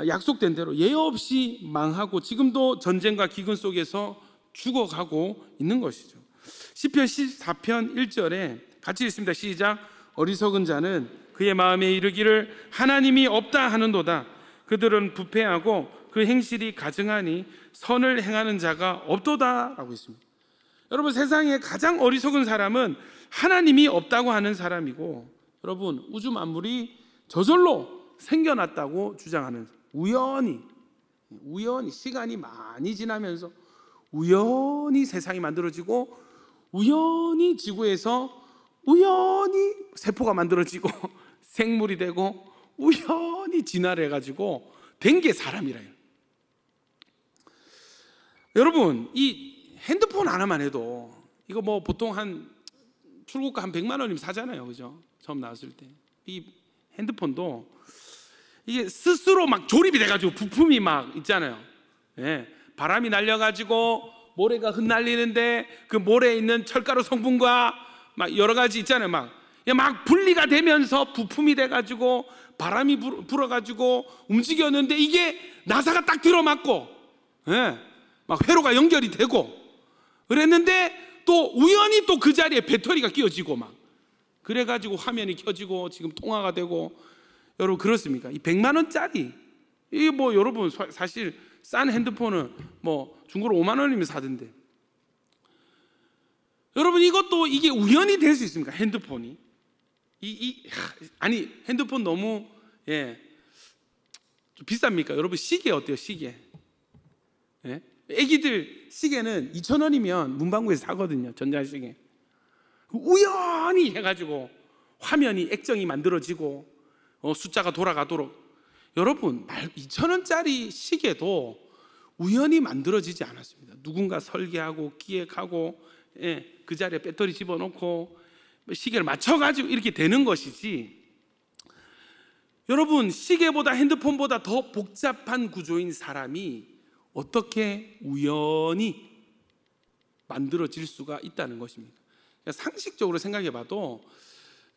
약속된 대로 예외 없이 망하고 지금도 전쟁과 기근 속에서 죽어가고 있는 것이죠. 시편 14편 1절에 같이 있습니다. 시작. 어리석은 자는 그의 마음에 이르기를 하나님이 없다 하는도다. 그들은 부패하고 그 행실이 가증하니 선을 행하는 자가 없도다라고 있습니다. 여러분 세상에 가장 어리석은 사람은 하나님이 없다고 하는 사람이고 여러분 우주 만물이 저절로 생겨났다고 주장하는 우연히 우연히 시간이 많이 지나면서 우연히 세상이 만들어지고 우연히 지구에서 우연히 세포가 만들어지고 생물이 되고 우연히 진화를 해가지고 된 게 사람이라요. 여러분 이 핸드폰 하나만 해도 이거 뭐 보통 한 출고가 한 100만 원이면 사잖아요. 그죠? 처음 나왔을 때. 이 핸드폰도 이게 스스로 막 조립이 돼가지고 부품이 막 있잖아요. 예. 바람이 날려가지고 모래가 흩날리는데 그 모래에 있는 철가루 성분과 막 여러 가지 있잖아요. 막, 예, 막 분리가 되면서 부품이 돼가지고 바람이 불, 어가지고 움직였는데 이게 나사가 딱 들어맞고, 예, 막 회로가 연결이 되고 그랬는데 또 우연히 또 그 자리에 배터리가 끼어지고 막 그래가지고 화면이 켜지고 지금 통화가 되고 여러분 그렇습니까? 이 100만 원짜리 이게 뭐 여러분 사실 싼핸드폰은뭐 중고로 5만 원이면 사던데. 여러분 이것도 이게 우연이 될 수 있습니까? 핸드폰이 이, 이 아니 핸드폰 너무 예좀 비쌉니까? 여러분 시계 어때요? 시계 예? 애기들 시계는 2천 원이면 문방구에서 사거든요. 전자시계 우연히 해가지고 화면이 액정이 만들어지고 어, 숫자가 돌아가도록 여러분, 2 0 0 0원짜리 시계도 우연히 만들어지지 않았습니다. 누군가 설계하고 기획하고 예, 그 자리에 배터리 집어넣고 시계를 맞춰가지고 이렇게 되는 것이지 여러분 시계보다 핸드폰보다 더 복잡한 구조인 사람이 어떻게 우연히 만들어질 수가 있다는 것입니다. 그러니까 상식적으로 생각해 봐도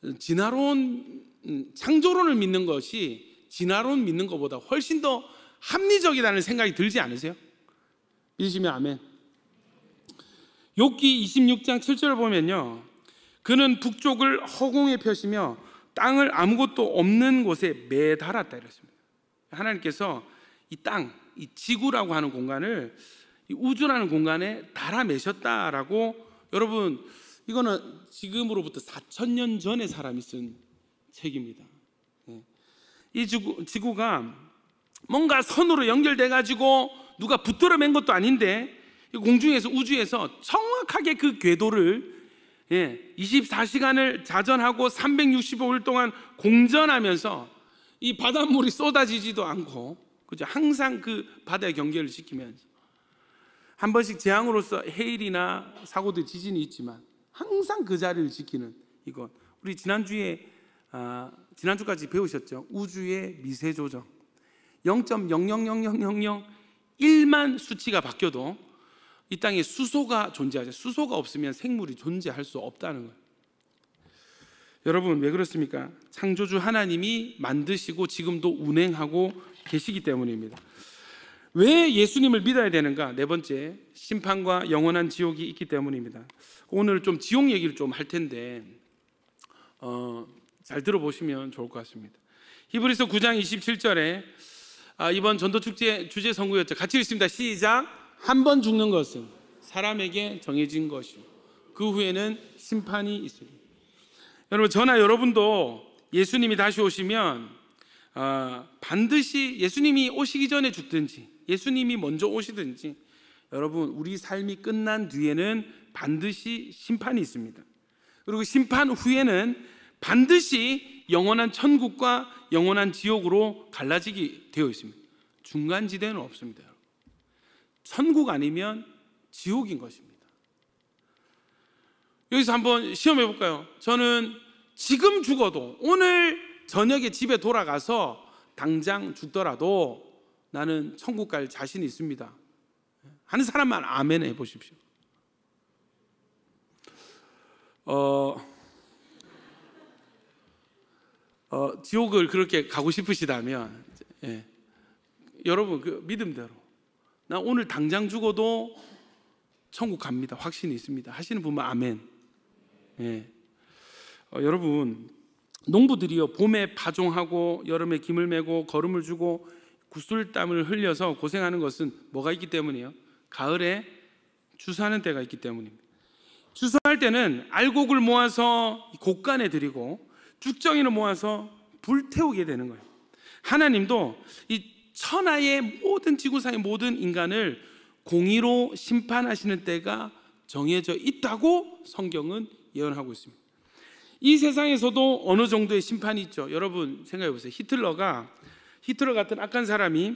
음, 진화론, 음, 창조론을 믿는 것이 진화론 믿는 것보다 훨씬 더 합리적이라는 생각이 들지 않으세요? 믿으시면 아멘. 욕기 26장 7절을 보면요. 그는 북쪽을 허공에 펴시며 땅을 아무것도 없는 곳에 매달았다 이랬습니다. 하나님께서 이 땅, 이 지구라고 하는 공간을 우주라는 공간에 달아 매셨다라고 여러분 이거는 지금으로부터 4천 년 전의 사람이 쓴 책입니다. 이 지구, 가 뭔가 선으로 연결돼 가지고 누가 붙들어맨 것도 아닌데 공중에서 우주에서 정확하게 그 궤도를 예, 24시간을 자전하고 365일 동안 공전하면서 이 바닷물이 쏟아지지도 않고 그죠 항상 그 바다의 경계를 지키면서 한 번씩 재앙으로서 해일이나 사고들 지진이 있지만 항상 그 자리를 지키는 이건 우리 지난주에 아, 지난주까지 배우셨죠? 우주의 미세 조정. 0.0000001만 수치가 바뀌어도 이 땅에 수소가 존재하죠. 수소가 없으면 생물이 존재할 수 없다는 거예요. 여러분 왜 그렇습니까? 창조주 하나님이 만드시고 지금도 운행하고 계시기 때문입니다. 왜 예수님을 믿어야 되는가? 네 번째, 심판과 영원한 지옥이 있기 때문입니다. 오늘 좀 지옥 얘기를 좀 할 텐데, 어, 잘 들어보시면 좋을 것 같습니다. 히브리서 9장 27절에 아, 이번 전도 축제 주제 선구였죠. 같이 읽습니다. 시작. 한번 죽는 것은 사람에게 정해진 것이요. 그 후에는 심판이 있으리. 여러분 저나 여러분도 예수님이 다시 오시면 아, 반드시 예수님이 오시기 전에 죽든지 예수님이 먼저 오시든지 여러분 우리 삶이 끝난 뒤에는 반드시 심판이 있습니다. 그리고 심판 후에는 반드시 영원한 천국과 영원한 지옥으로 갈라지게 되어 있습니다. 중간 지대는 없습니다. 여러분. 천국 아니면 지옥인 것입니다. 여기서 한번 시험해 볼까요? 저는 지금 죽어도 오늘 저녁에 집에 돌아가서 당장 죽더라도 나는 천국 갈 자신이 있습니다. 하 사람만 아멘 해 보십시오. 어 어, 지옥을 그렇게 가고 싶으시다면 예. 여러분 그 믿음대로 나 오늘 당장 죽어도 천국 갑니다 확신이 있습니다 하시는 분만 아멘 예. 어, 여러분 농부들이요 봄에 파종하고 여름에 김을 메고 거름을 주고 구슬땀을 흘려서 고생하는 것은 뭐가 있기 때문이에요? 가을에 주사하는 때가 있기 때문입니다. 주사할 때는 알곡을 모아서 곡간에 드리고 죽정이를 모아서 불태우게 되는 거예요. 하나님도 이 천하의 모든 지구상의 모든 인간을 공의로 심판하시는 때가 정해져 있다고 성경은 예언하고 있습니다. 이 세상에서도 어느 정도의 심판이 있죠. 여러분 생각해 보세요. 히틀러가 히틀러 같은 악한 사람이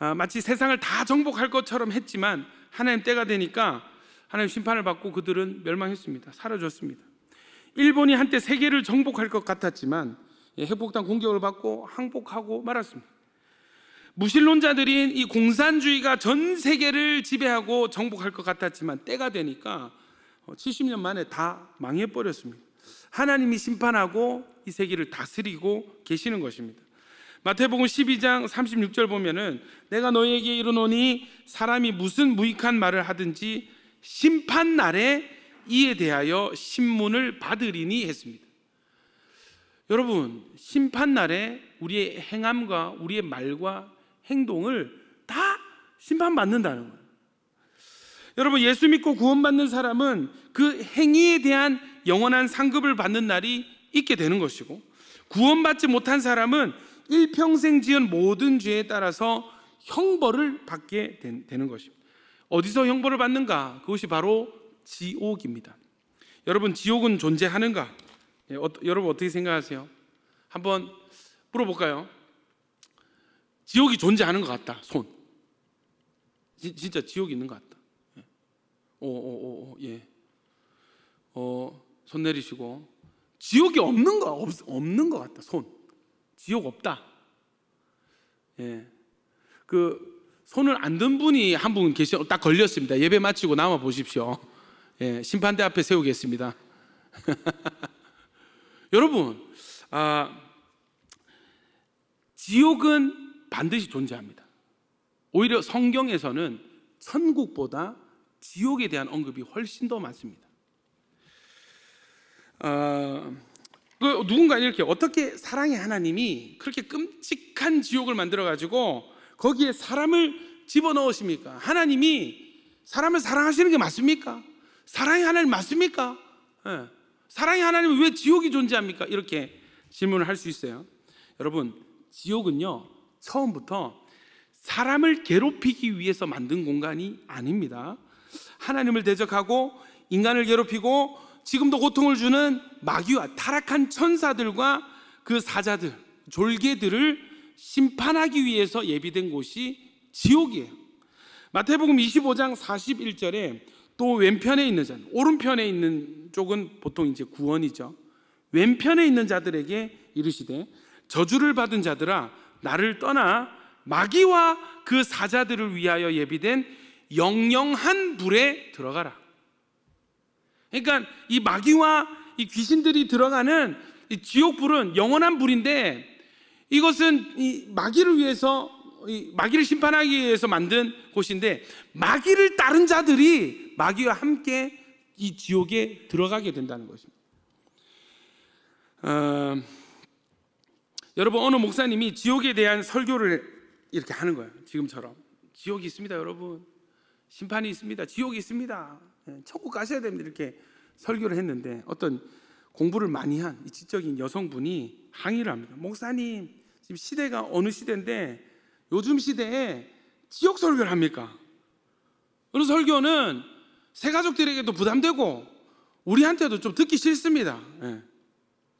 아, 마치 세상을 다 정복할 것처럼 했지만 하나님 때가 되니까 하나님 심판을 받고 그들은 멸망했습니다. 사라졌습니다. 일본이 한때 세계를 정복할 것 같았지만 예, 핵폭탄 공격을 받고 항복하고 말았습니다. 무신론자들인 이 공산주의가 전 세계를 지배하고 정복할 것 같았지만 때가 되니까 70년 어, 만에 다 망해버렸습니다. 하나님이 심판하고 이 세계를 다스리고 계시는 것입니다. 마태복음 12장 36절 보면은 내가 너희에게 이르노니 사람이 무슨 무익한 말을 하든지 심판 날에 이에 대하여 신문을 받으리니 했습니다. 여러분, 심판날에 우리의 행함과 우리의 말과 행동을 다 심판받는다는 거예요. 여러분, 예수 믿고 구원받는 사람은 그 행위에 대한 영원한 상급을 받는 날이 있게 되는 것이고, 구원받지 못한 사람은 일평생 지은 모든 죄에 따라서 형벌을 받게 된, 되는 것입니다. 어디서 형벌을 받는가? 그것이 바로 지옥입니다. 여러분 지옥은 존재하는가? 예, 어, 여러분 어떻게 생각하세요? 한번 물어볼까요? 지옥이 존재하는 것 같다. 손. 지, 진짜 지옥이 있는 것 같다. 오오오 예. 어, 어, 어, 예. 어, 손 내리시고 지옥이 없는 거 없, 없는 것 같다. 손. 지옥 없다. 예. 그 손을 안 든 분이 한 분 계시 딱 걸렸습니다. 예배 마치고 남아 보십시오. 예, 심판대 앞에 세우겠습니다. 여러분, 아, 지옥은 반드시 존재합니다. 오히려 성경에서는 천국보다 지옥에 대한 언급이 훨씬 더 많습니다. 어, 그 누군가 이렇게 어떻게 사랑의 하나님이 그렇게 끔찍한 지옥을 만들어 가지고 거기에 사람을 집어넣으십니까? 하나님이 사람을 사랑하시는 게 맞습니까? 사랑의 하나님 맞습니까? 예. 사랑의 하나님 왜 지옥이 존재합니까? 이렇게 질문을 할 수 있어요. 여러분, 지옥은요, 처음부터 사람을 괴롭히기 위해서 만든 공간이 아닙니다. 하나님을 대적하고 인간을 괴롭히고 지금도 고통을 주는 마귀와 타락한 천사들과 그 사자들, 졸개들을 심판하기 위해서 예비된 곳이 지옥이에요. 마태복음 25장 41절에 또 왼편에 있는 자, 오른편에 있는 쪽은 보통 이제 구원이죠. 왼편에 있는 자들에게 이르시되 저주를 받은 자들아 나를 떠나 마귀와 그 사자들을 위하여 예비된 영영한 불에 들어가라. 그러니까 이 마귀와 이 귀신들이 들어가는 이 지옥 불은 영원한 불인데 이것은 이 마귀를 위해서 마귀를 심판하기 위해서 만든 곳인데 마귀를 따른 자들이 마귀와 함께 이 지옥에 들어가게 된다는 것입니다. 어, 여러분 어느 목사님이 지옥에 대한 설교를 이렇게 하는 거예요. 지금처럼 지옥이 있습니다, 여러분. 심판이 있습니다. 지옥이 있습니다. 천국 예, 가셔야 됩니다. 이렇게 설교를 했는데 어떤 공부를 많이 한 지적인 여성분이 항의를 합니다. 목사님, 지금 시대가 어느 시대인데 요즘 시대에 지옥 설교를 합니까? 어느 설교는 새 가족들에게도 부담되고 우리한테도 좀 듣기 싫습니다. 예.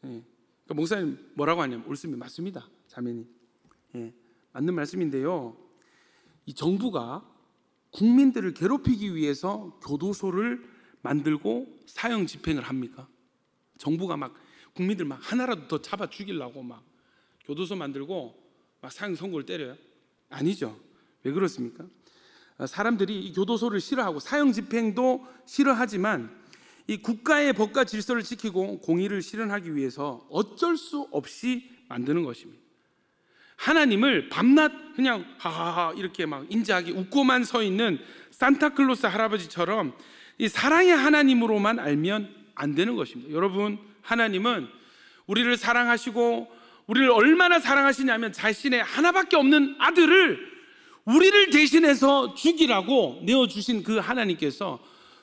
예. 그 목사님 뭐라고 하냐면 올씀이 맞습니다. 자매님. 예. 맞는 말씀인데요. 이 정부가 국민들을 괴롭히기 위해서 교도소를 만들고 사형 집행을 합니까? 정부가 막 국민들 막 하나라도 더 잡아 죽이려고 막 교도소 만들고 막 사형 선고를 때려요? 아니죠. 왜 그렇습니까? 어, 사람들이 이 교도소를 싫어하고 사형 집행도 싫어하지만 이 국가의 법과 질서를 지키고 공의를 실현하기 위해서 어쩔 수 없이 만드는 것입니다. 하나님을 밤낮 그냥 하하하 이렇게 막 인자하게 웃고만 서 있는 산타클로스 할아버지처럼 이 사랑의 하나님으로만 알면 안 되는 것입니다. 여러분, 하나님은 우리를 사랑하시고 우리를 얼마나 사랑하시냐면 자신의 하나밖에 없는 아들을 우리를 대신해서 죽이라고 내어주신 그 하나님께서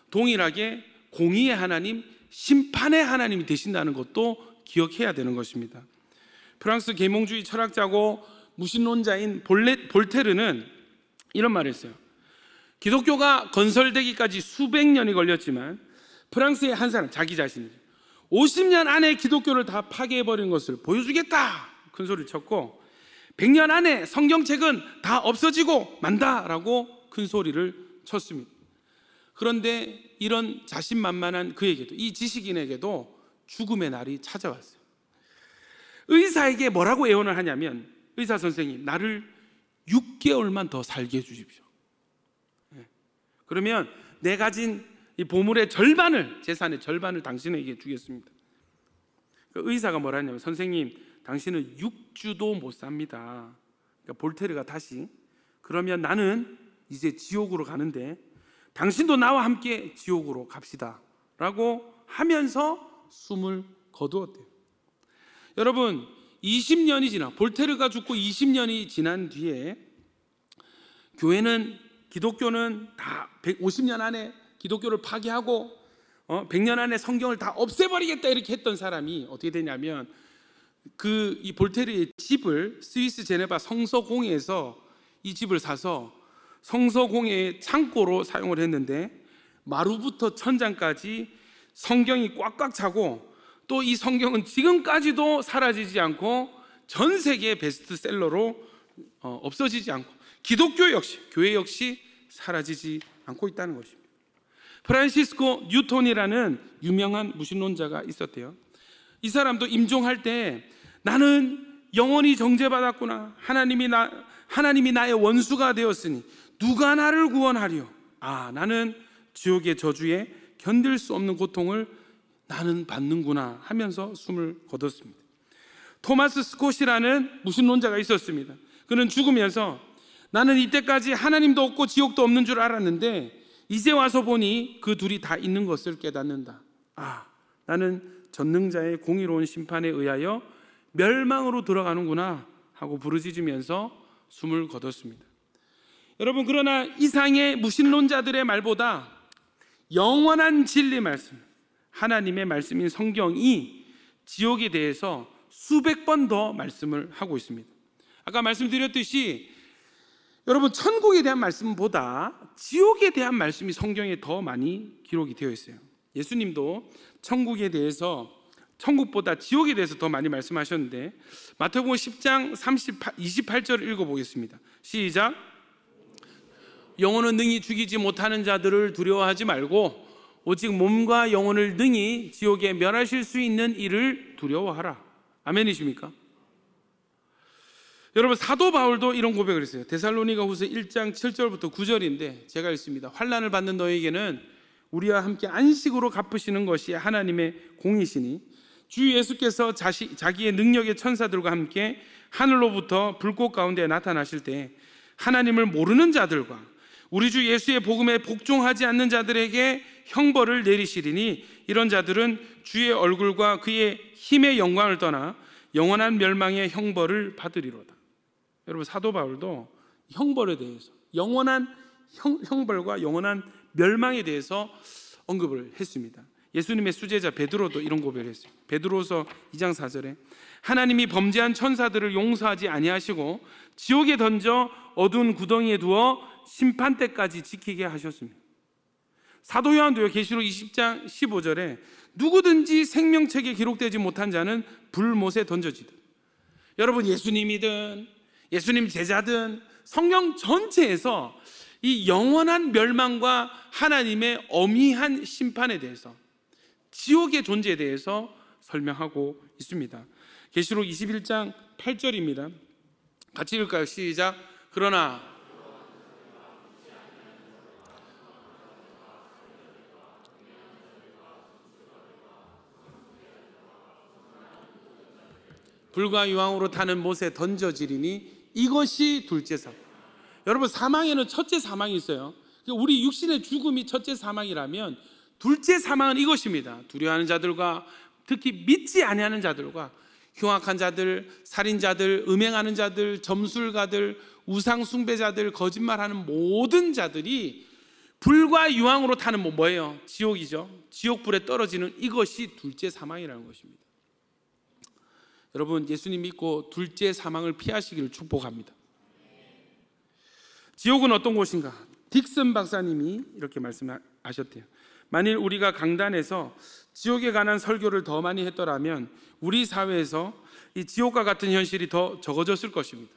동일하게 공의의 하나님, 심판의 하나님이 되신다는 것도 기억해야 되는 것입니다. 프랑스 계몽주의 철학자고 무신론자인 볼레, 볼테르는 이런 말을 했어요. 기독교가 건설되기까지 수백 년이 걸렸지만 프랑스의 한 사람, 자기 자신이 50년 안에 기독교를 다 파괴해버린 것을 보여주겠다! 큰 소리를 쳤고 100년 안에 성경책은 다 없어지고 만다라고 큰 그 소리를 쳤습니다. 그런데 이런 자신만만한 그에게도 이 지식인에게도 죽음의 날이 찾아왔어요. 의사에게 뭐라고 애원을 하냐면 의사 선생님 나를 6개월만 더 살게 해 주십시오. 예. 그러면 내 가진 이 보물의 절반을 재산의 절반을 당신에게 주겠습니다. 그 의사가 뭐라 했냐면 선생님 당신은 육주도못 삽니다. 그러니까 볼테르가 다시 그러면 나는 이제 지옥으로 가는데 당신도 나와 함께 지옥으로 갑시다. 라고 하면서 숨을 거두었대요. 여러분, 20년이 지나, 볼테르가 죽고 20년이 지난 뒤에 교회는, 기독교는 다 150년 안에 기독교를 파괴하고 어, 100년 안에 성경을 다 없애버리겠다 이렇게 했던 사람이 어떻게 되냐면 그이 볼테르의 집을 스위스 제네바 성서공회에서 이 집을 사서 성서공회의 창고로 사용을 했는데 마루부터 천장까지 성경이 꽉꽉 차고 또 이 성경은 지금까지도 사라지지 않고 전 세계 베스트셀러로 어, 없어지지 않고 기독교 역시 교회 역시 사라지지 않고 있다는 것입니다. 프란시스코 뉴톤이라는 유명한 무신론자가 있었대요. 이 사람도 임종할 때 나는 영원히 정죄받았구나. 하나님이 나 하나님이 나의 원수가 되었으니 누가 나를 구원하리요? 아, 나는 지옥의 저주에 견딜 수 없는 고통을 나는 받는구나 하면서 숨을 거뒀습니다. 토마스 스콧이라는 무신론자가 있었습니다. 그는 죽으면서 나는 이때까지 하나님도 없고 지옥도 없는 줄 알았는데 이제 와서 보니 그 둘이 다 있는 것을 깨닫는다. 아, 나는 전능자의 공의로운 심판에 의하여 멸망으로 들어가는구나 하고 부르짖으면서 숨을 거뒀습니다. 여러분 그러나 이상의 무신론자들의 말보다 영원한 진리 말씀 하나님의 말씀인 성경이 지옥에 대해서 수백 번 더 말씀을 하고 있습니다. 아까 말씀드렸듯이 여러분 천국에 대한 말씀보다 지옥에 대한 말씀이 성경에 더 많이 기록이 되어 있어요. 예수님도 천국에 대해서 천국보다 지옥에 대해서 더 많이 말씀하셨는데 마태복음 10장 38, 28절을 읽어보겠습니다. 시작 영혼은 능히 죽이지 못하는 자들을 두려워하지 말고 오직 몸과 영혼을 능히 지옥에 멸하실 수 있는 일을 두려워하라. 아멘이십니까? 여러분 사도 바울도 이런 고백을 했어요. 데살로니가 후서 1장 7절부터 9절인데 제가 읽습니다. 환란을 받는 너에게는 우리와 함께 안식으로 갚으시는 것이 하나님의 공이시니 주 예수께서 자시, 자기의 능력의 천사들과 함께 하늘로부터 불꽃 가운데 나타나실 때 하나님을 모르는 자들과 우리 주 예수의 복음에 복종하지 않는 자들에게 형벌을 내리시리니 이런 자들은 주의 얼굴과 그의 힘의 영광을 떠나 영원한 멸망의 형벌을 받으리로다. 여러분 사도 바울도 형벌에 대해서 영원한 형, 벌과 영원한 멸망에 대해서 언급을 했습니다. 예수님의 수제자 베드로도 이런 고백을 했어요. 베드로서 2장 4절에 하나님이 범죄한 천사들을 용서하지 아니하시고 지옥에 던져 어두운 구덩이에 두어 심판 때까지 지키게 하셨습니다. 사도 요한도 계시록 20장 15절에 누구든지 생명책에 기록되지 못한 자는 불못에 던져지듯 여러분 예수님이든 예수님 제자든 성경 전체에서 이 영원한 멸망과 하나님의 어미한 심판에 대해서 지옥의 존재에 대해서 설명하고 있습니다. 계시록 21장 8절입니다. 같이 읽을까요? 시작. 그러나 불과 유황으로 타는 못에 던져지리니 이것이 둘째 사망. 여러분 사망에는 첫째 사망이 있어요. 그러니까 우리 육신의 죽음이 첫째 사망이라면 둘째 사망은 이것입니다. 두려워하는 자들과 특히 믿지 아니하는 자들과 흉악한 자들, 살인자들, 음행하는 자들, 점술가들, 우상 숭배자들, 거짓말하는 모든 자들이 불과 유황으로 타는 뭐 뭐예요? 지옥이죠. 지옥불에 떨어지는 이것이 둘째 사망이라는 것입니다. 여러분 예수님 믿고 둘째 사망을 피하시기를 축복합니다. 지옥은 어떤 곳인가? 딕슨 박사님이 이렇게 말씀하셨대요. 만일 우리가 강단에서 지옥에 관한 설교를 더 많이 했더라면 우리 사회에서 이 지옥과 같은 현실이 더 적어졌을 것입니다.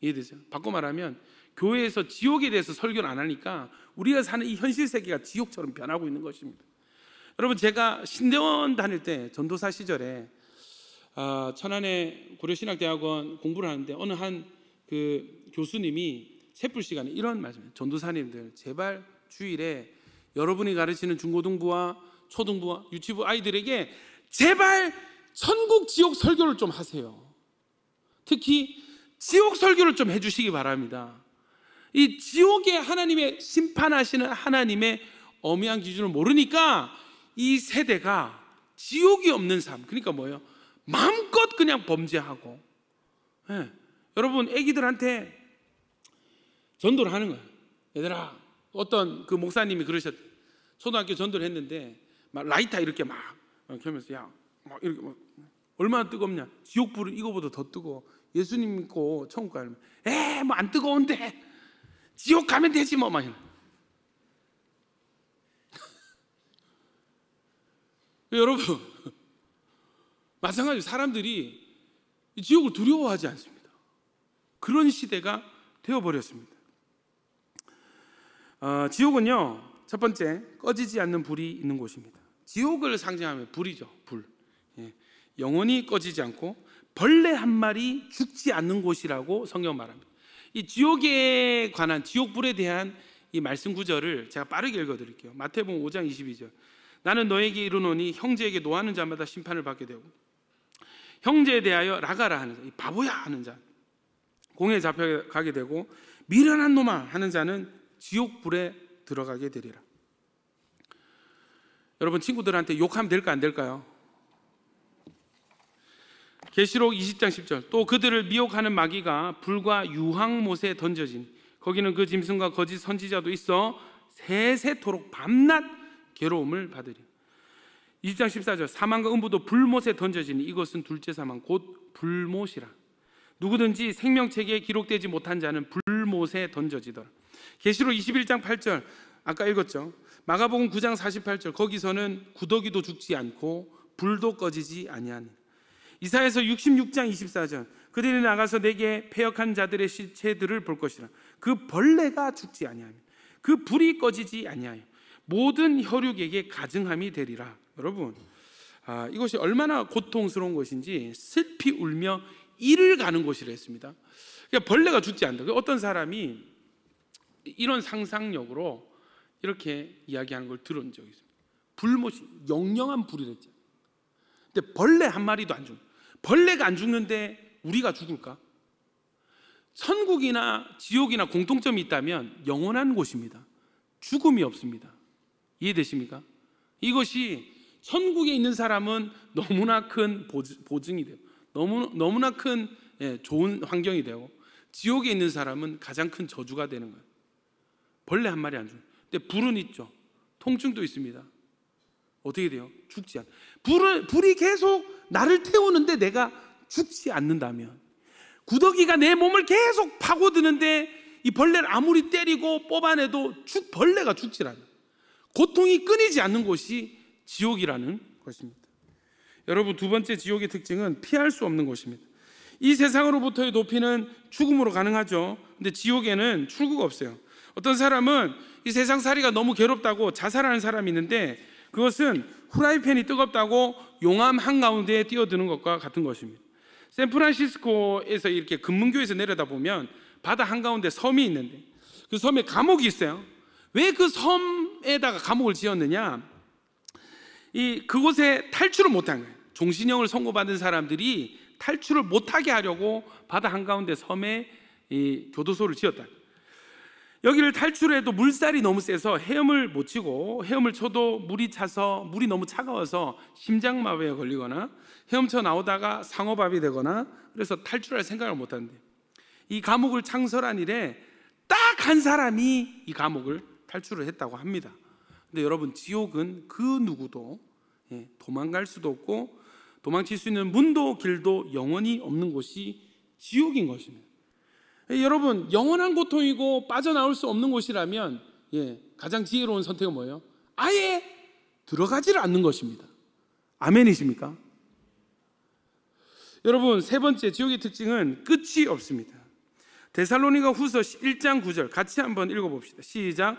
이해되죠? 바꿔 말하면 교회에서 지옥에 대해서 설교를 안 하니까 우리가 사는 이 현실 세계가 지옥처럼 변하고 있는 것입니다. 여러분 제가 신대원 다닐 때 전도사 시절에 아, 천안의 고려신학대학원 공부를 하는데 어느 한그 교수님이 세풀 시간에 이런 말씀 전도사님들 제발 주일에 여러분이 가르치는 중고등부와 초등부와 유튜브 아이들에게 제발 천국 지옥 설교를 좀 하세요. 특히 지옥 설교를 좀 해주시기 바랍니다. 이지옥에 하나님의 심판하시는 하나님의 엄의한 기준을 모르니까 이 세대가 지옥이 없는 삶, 그러니까 뭐예요? 마음껏 그냥 범죄하고. 네. 여러분, 애기들한테 전도를 하는 거예요. 얘들아, 어떤 그 목사님이 그러셨 초등학교 전도를 했는데 막 라이터 이렇게 막 어, 켜면서 야, 막 뭐 이렇게 막 뭐, 얼마나 뜨겁냐? 지옥불은 이거보다 더뜨거 예수님 믿고 천국 가면 에, 뭐 안 뜨거운데. 지옥 가면 되지 뭐마 여러분 마찬가지로 사람들이 지옥을 두려워하지 않습니다. 그런 시대가 되어버렸습니다. 어, 지옥은요 첫 번째 꺼지지 않는 불이 있는 곳입니다. 지옥을 상징하면 불이죠 불. 예, 영원히 꺼지지 않고 벌레 한 마리 죽지 않는 곳이라고 성경 말합니다. 이 지옥에 관한 지옥불에 대한 이 말씀 구절을 제가 빠르게 읽어드릴게요. 마태복음 5장 22절. 나는 너에게 이르노니 형제에게 노하는 자마다 심판을 받게 되고 형제에 대하여 라가라 하는 자, 이 바보야 하는 자, 공에 잡혀가게 되고 미련한 놈아 하는 자는 지옥 불에 들어가게 되리라. 여러분 친구들한테 욕하면 될까 안 될까요? 계시록 20장 10절 또 그들을 미혹하는 마귀가 불과 유황못에 던져진 거기는 그 짐승과 거짓 선지자도 있어 세세토록 밤낮 괴로움을 받으리 20장 14절 사망과 음부도 불못에 던져지 이것은 둘째 사망 곧 불못이라 누구든지 생명책에 기록되지 못한 자는 불못에 던져지더라 계시록 21장 8절 아까 읽었죠. 마가복음 9장 48절 거기서는 구더기도 죽지 않고 불도 꺼지지 아니하 이사에서 66장 24절 그들이 나가서 내게 폐역한 자들의 시체들을 볼 것이라 그 벌레가 죽지 아니하며 그 불이 꺼지지 아니하여 모든 혈육에게 가증함이 되리라 여러분 아, 이것이 얼마나 고통스러운 것인지 슬피 울며 이를 가는 곳이라 했습니다 그러니까 벌레가 죽지 않다 그 어떤 사람이 이런 상상력으로 이렇게 이야기하는 걸 들은 적이 있습니다. 불못 영영한 불이 됐죠. 근데 벌레 한 마리도 안 죽. 벌레가 안 죽는데 우리가 죽을까? 천국이나 지옥이나 공통점이 있다면 영원한 곳입니다. 죽음이 없습니다. 이해되십니까? 이것이 천국에 있는 사람은 너무나 큰 보증이 되고 너무, 너무나 큰 예, 좋은 환경이 되고 지옥에 있는 사람은 가장 큰 저주가 되는 거예요. 벌레 한 마리 안 죽. 근데 불은 있죠. 통증도 있습니다. 어떻게 돼요? 죽지 않. 불을 불이 계속 나를 태우는데 내가 죽지 않는다면 구더기가 내 몸을 계속 파고드는데 이 벌레를 아무리 때리고 뽑아내도 죽 벌레가 죽질 않아. 고통이 끊이지 않는 곳이 지옥이라는 것입니다. 여러분 두 번째 지옥의 특징은 피할 수 없는 것입니다. 이 세상으로부터의 높이는 죽음으로 가능하죠. 근데 지옥에는 출구가 없어요. 어떤 사람은 이 세상 살이가 너무 괴롭다고 자살하는 사람이 있는데 그것은 후라이팬이 뜨겁다고 용암 한가운데에 뛰어드는 것과 같은 것입니다. 샌프란시스코에서 이렇게 금문교에서 내려다 보면 바다 한가운데 섬이 있는데 그 섬에 감옥이 있어요. 왜 그 섬에다가 감옥을 지었느냐? 이 그곳에 탈출을 못한 거예요. 종신형을 선고받은 사람들이 탈출을 못하게 하려고 바다 한가운데 섬에 이 교도소를 지었다. 여기를 탈출해도 물살이 너무 세서 헤엄을 못 치고 헤엄을 쳐도 물이 차서 물이 너무 차가워서 심장마비에 걸리거나 헤엄쳐 나오다가 상어밥이 되거나 그래서 탈출할 생각을 못 한대. 이 감옥을 창설한 이래 딱 한 사람이 이 감옥을 탈출을 했다고 합니다. 근데 여러분 지옥은 그 누구도 예, 도망갈 수도 없고 도망칠 수 있는 문도 길도 영원히 없는 곳이 지옥인 것입니다. 예, 여러분 영원한 고통이고 빠져나올 수 없는 곳이라면 예, 가장 지혜로운 선택은 뭐예요? 아예 들어가지를 않는 것입니다. 아멘이십니까? 여러분 세 번째 지옥의 특징은 끝이 없습니다. 데살로니가 후서 1장 9절 같이 한번 읽어봅시다. 시작.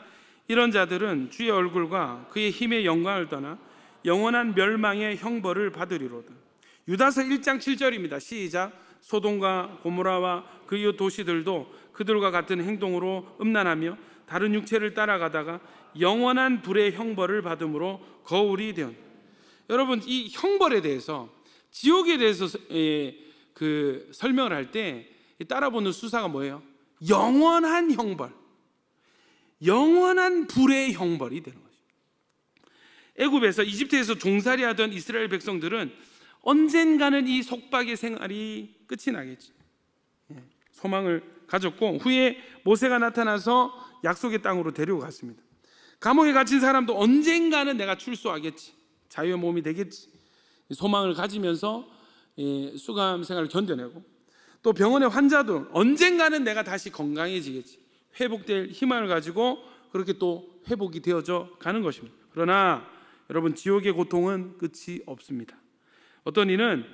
이런 자들은 주의 얼굴과 그의 힘의 영광을 떠나 영원한 멸망의 형벌을 받으리로다. 유다서 1장 7절입니다. 시작. 소돔과 고모라와 그이웃 도시들도 그들과 같은 행동으로 음란하며 다른 육체를 따라가다가 영원한 불의 형벌을 받음으로 거울이 되었. 여러분 이 형벌에 대해서 지옥에 대해서 예, 그 설명을 할 때 따라보는 수사가 뭐예요? 영원한 형벌, 영원한 불의 형벌이 되는 거죠. 애굽에서 이집트에서 종살이하던 이스라엘 백성들은 언젠가는 이 속박의 생활이 끝이 나겠지. 소망을 가졌고 후에 모세가 나타나서 약속의 땅으로 데리고 갔습니다. 감옥에 갇힌 사람도 언젠가는 내가 출소하겠지. 자유의 몸이 되겠지. 소망을 가지면서 수감 생활을 견뎌내고 또 병원의 환자도 언젠가는 내가 다시 건강해지겠지. 회복될 희망을 가지고 그렇게 또 회복이 되어져 가는 것입니다. 그러나 여러분 지옥의 고통은 끝이 없습니다. 어떤 이는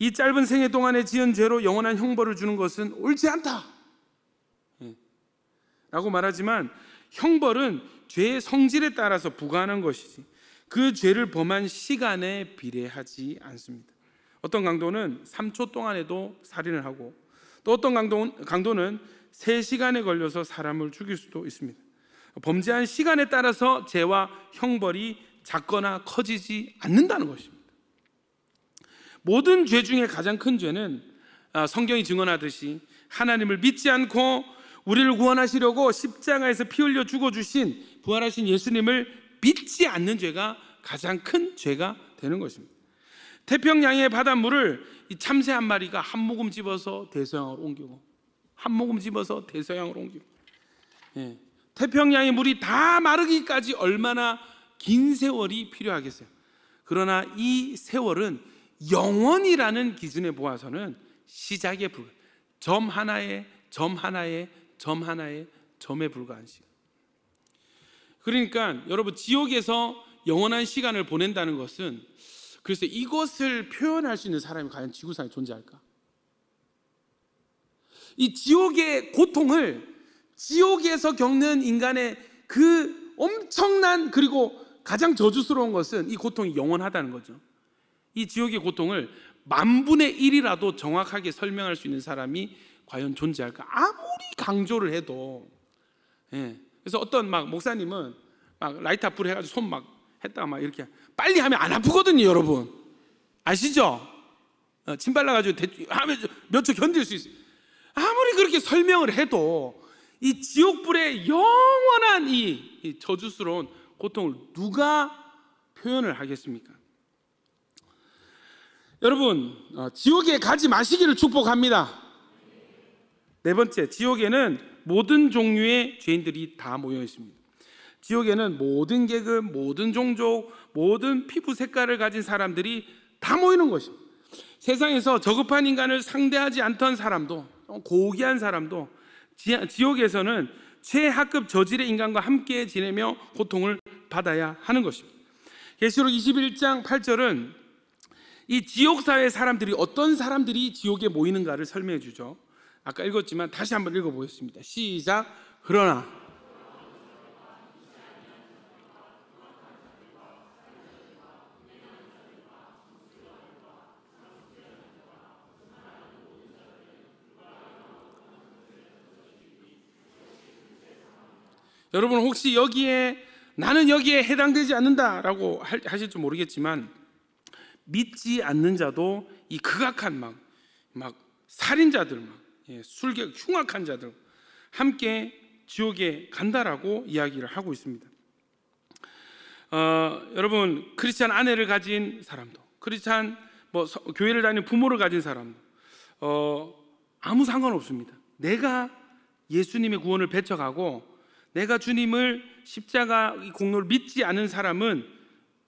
이 짧은 생애 동안에 지은 죄로 영원한 형벌을 주는 것은 옳지 않다. 예. 라고 말하지만 형벌은 죄의 성질에 따라서 부과하는 것이지 그 죄를 범한 시간에 비례하지 않습니다. 어떤 강도는 3초 동안에도 살인을 하고 또 어떤 강도는, 3시간에 걸려서 사람을 죽일 수도 있습니다. 범죄한 시간에 따라서 죄와 형벌이 작거나 커지지 않는다는 것입니다. 모든 죄 중에 가장 큰 죄는 어, 성경이 증언하듯이 하나님을 믿지 않고 우리를 구원하시려고 십자가에서 피 흘려 죽어주신 부활하신 예수님을 믿지 않는 죄가 가장 큰 죄가 되는 것입니다. 태평양의 바닷물을 이 참새 한 마리가 한 모금 집어서 대서양으로 옮기고 한 모금 집어서 대서양으로 옮기고 예. 태평양의 물이 다 마르기까지 얼마나 긴 세월이 필요하겠어요. 그러나 이 세월은 영원이라는 기준에 보아서는 시작에 불과 점 하나에 점 하나에 점 하나에 점에 불과한 시간. 그러니까 여러분 지옥에서 영원한 시간을 보낸다는 것은 글쎄 이것을 표현할 수 있는 사람이 과연 지구상에 존재할까? 이 지옥의 고통을 지옥에서 겪는 인간의 그 엄청난 그리고 가장 저주스러운 것은 이 고통이 영원하다는 거죠. 이 지옥의 고통을 만분의 일이라도 정확하게 설명할 수 있는 사람이 과연 존재할까? 아무리 강조를 해도. 예. 그래서 어떤 막 목사님은 막 라이트 앞 해가지고 손 막 했다가 막 이렇게 빨리 하면 안 아프거든요, 여러분. 아시죠? 어, 침 발라가지고 하면 몇초 견딜 수 있어요. 아무리 그렇게 설명을 해도 이 지옥불의 영원한 이 저주스러운 고통을 누가 표현을 하겠습니까? 여러분, 어, 지옥에 가지 마시기를 축복합니다. 네 번째, 지옥에는 모든 종류의 죄인들이 다 모여 있습니다. 지옥에는 모든 계급, 모든 종족, 모든 피부 색깔을 가진 사람들이 다 모이는 것입니다. 세상에서 저급한 인간을 상대하지 않던 사람도, 고귀한 사람도 지옥에서는 최하급 저질의 인간과 함께 지내며 고통을 받아야 하는 것입니다. 계시록 21장 8절은 이 지옥 사회 사람들이 어떤 사람들이 지옥에 모이는가를 설명해 주죠. 아까 읽었지만 다시 한번 읽어 보겠습니다. 시작. 그러나 여러분 혹시 여기에 나는 여기에 해당되지 않는다라고 하실지 모르겠지만 믿지 않는 자도 이 극악한 막, 막 살인자들, 막 예, 술객, 흉악한 자들 함께 지옥에 간다라고 이야기를 하고 있습니다. 어, 여러분 크리스찬 아내를 가진 사람도 크리스찬 뭐 서, 교회를 다니는 부모를 가진 사람도 어, 아무 상관 없습니다. 내가 예수님의 구원을 배척하고 내가 주님을 십자가 공로를 믿지 않은 사람은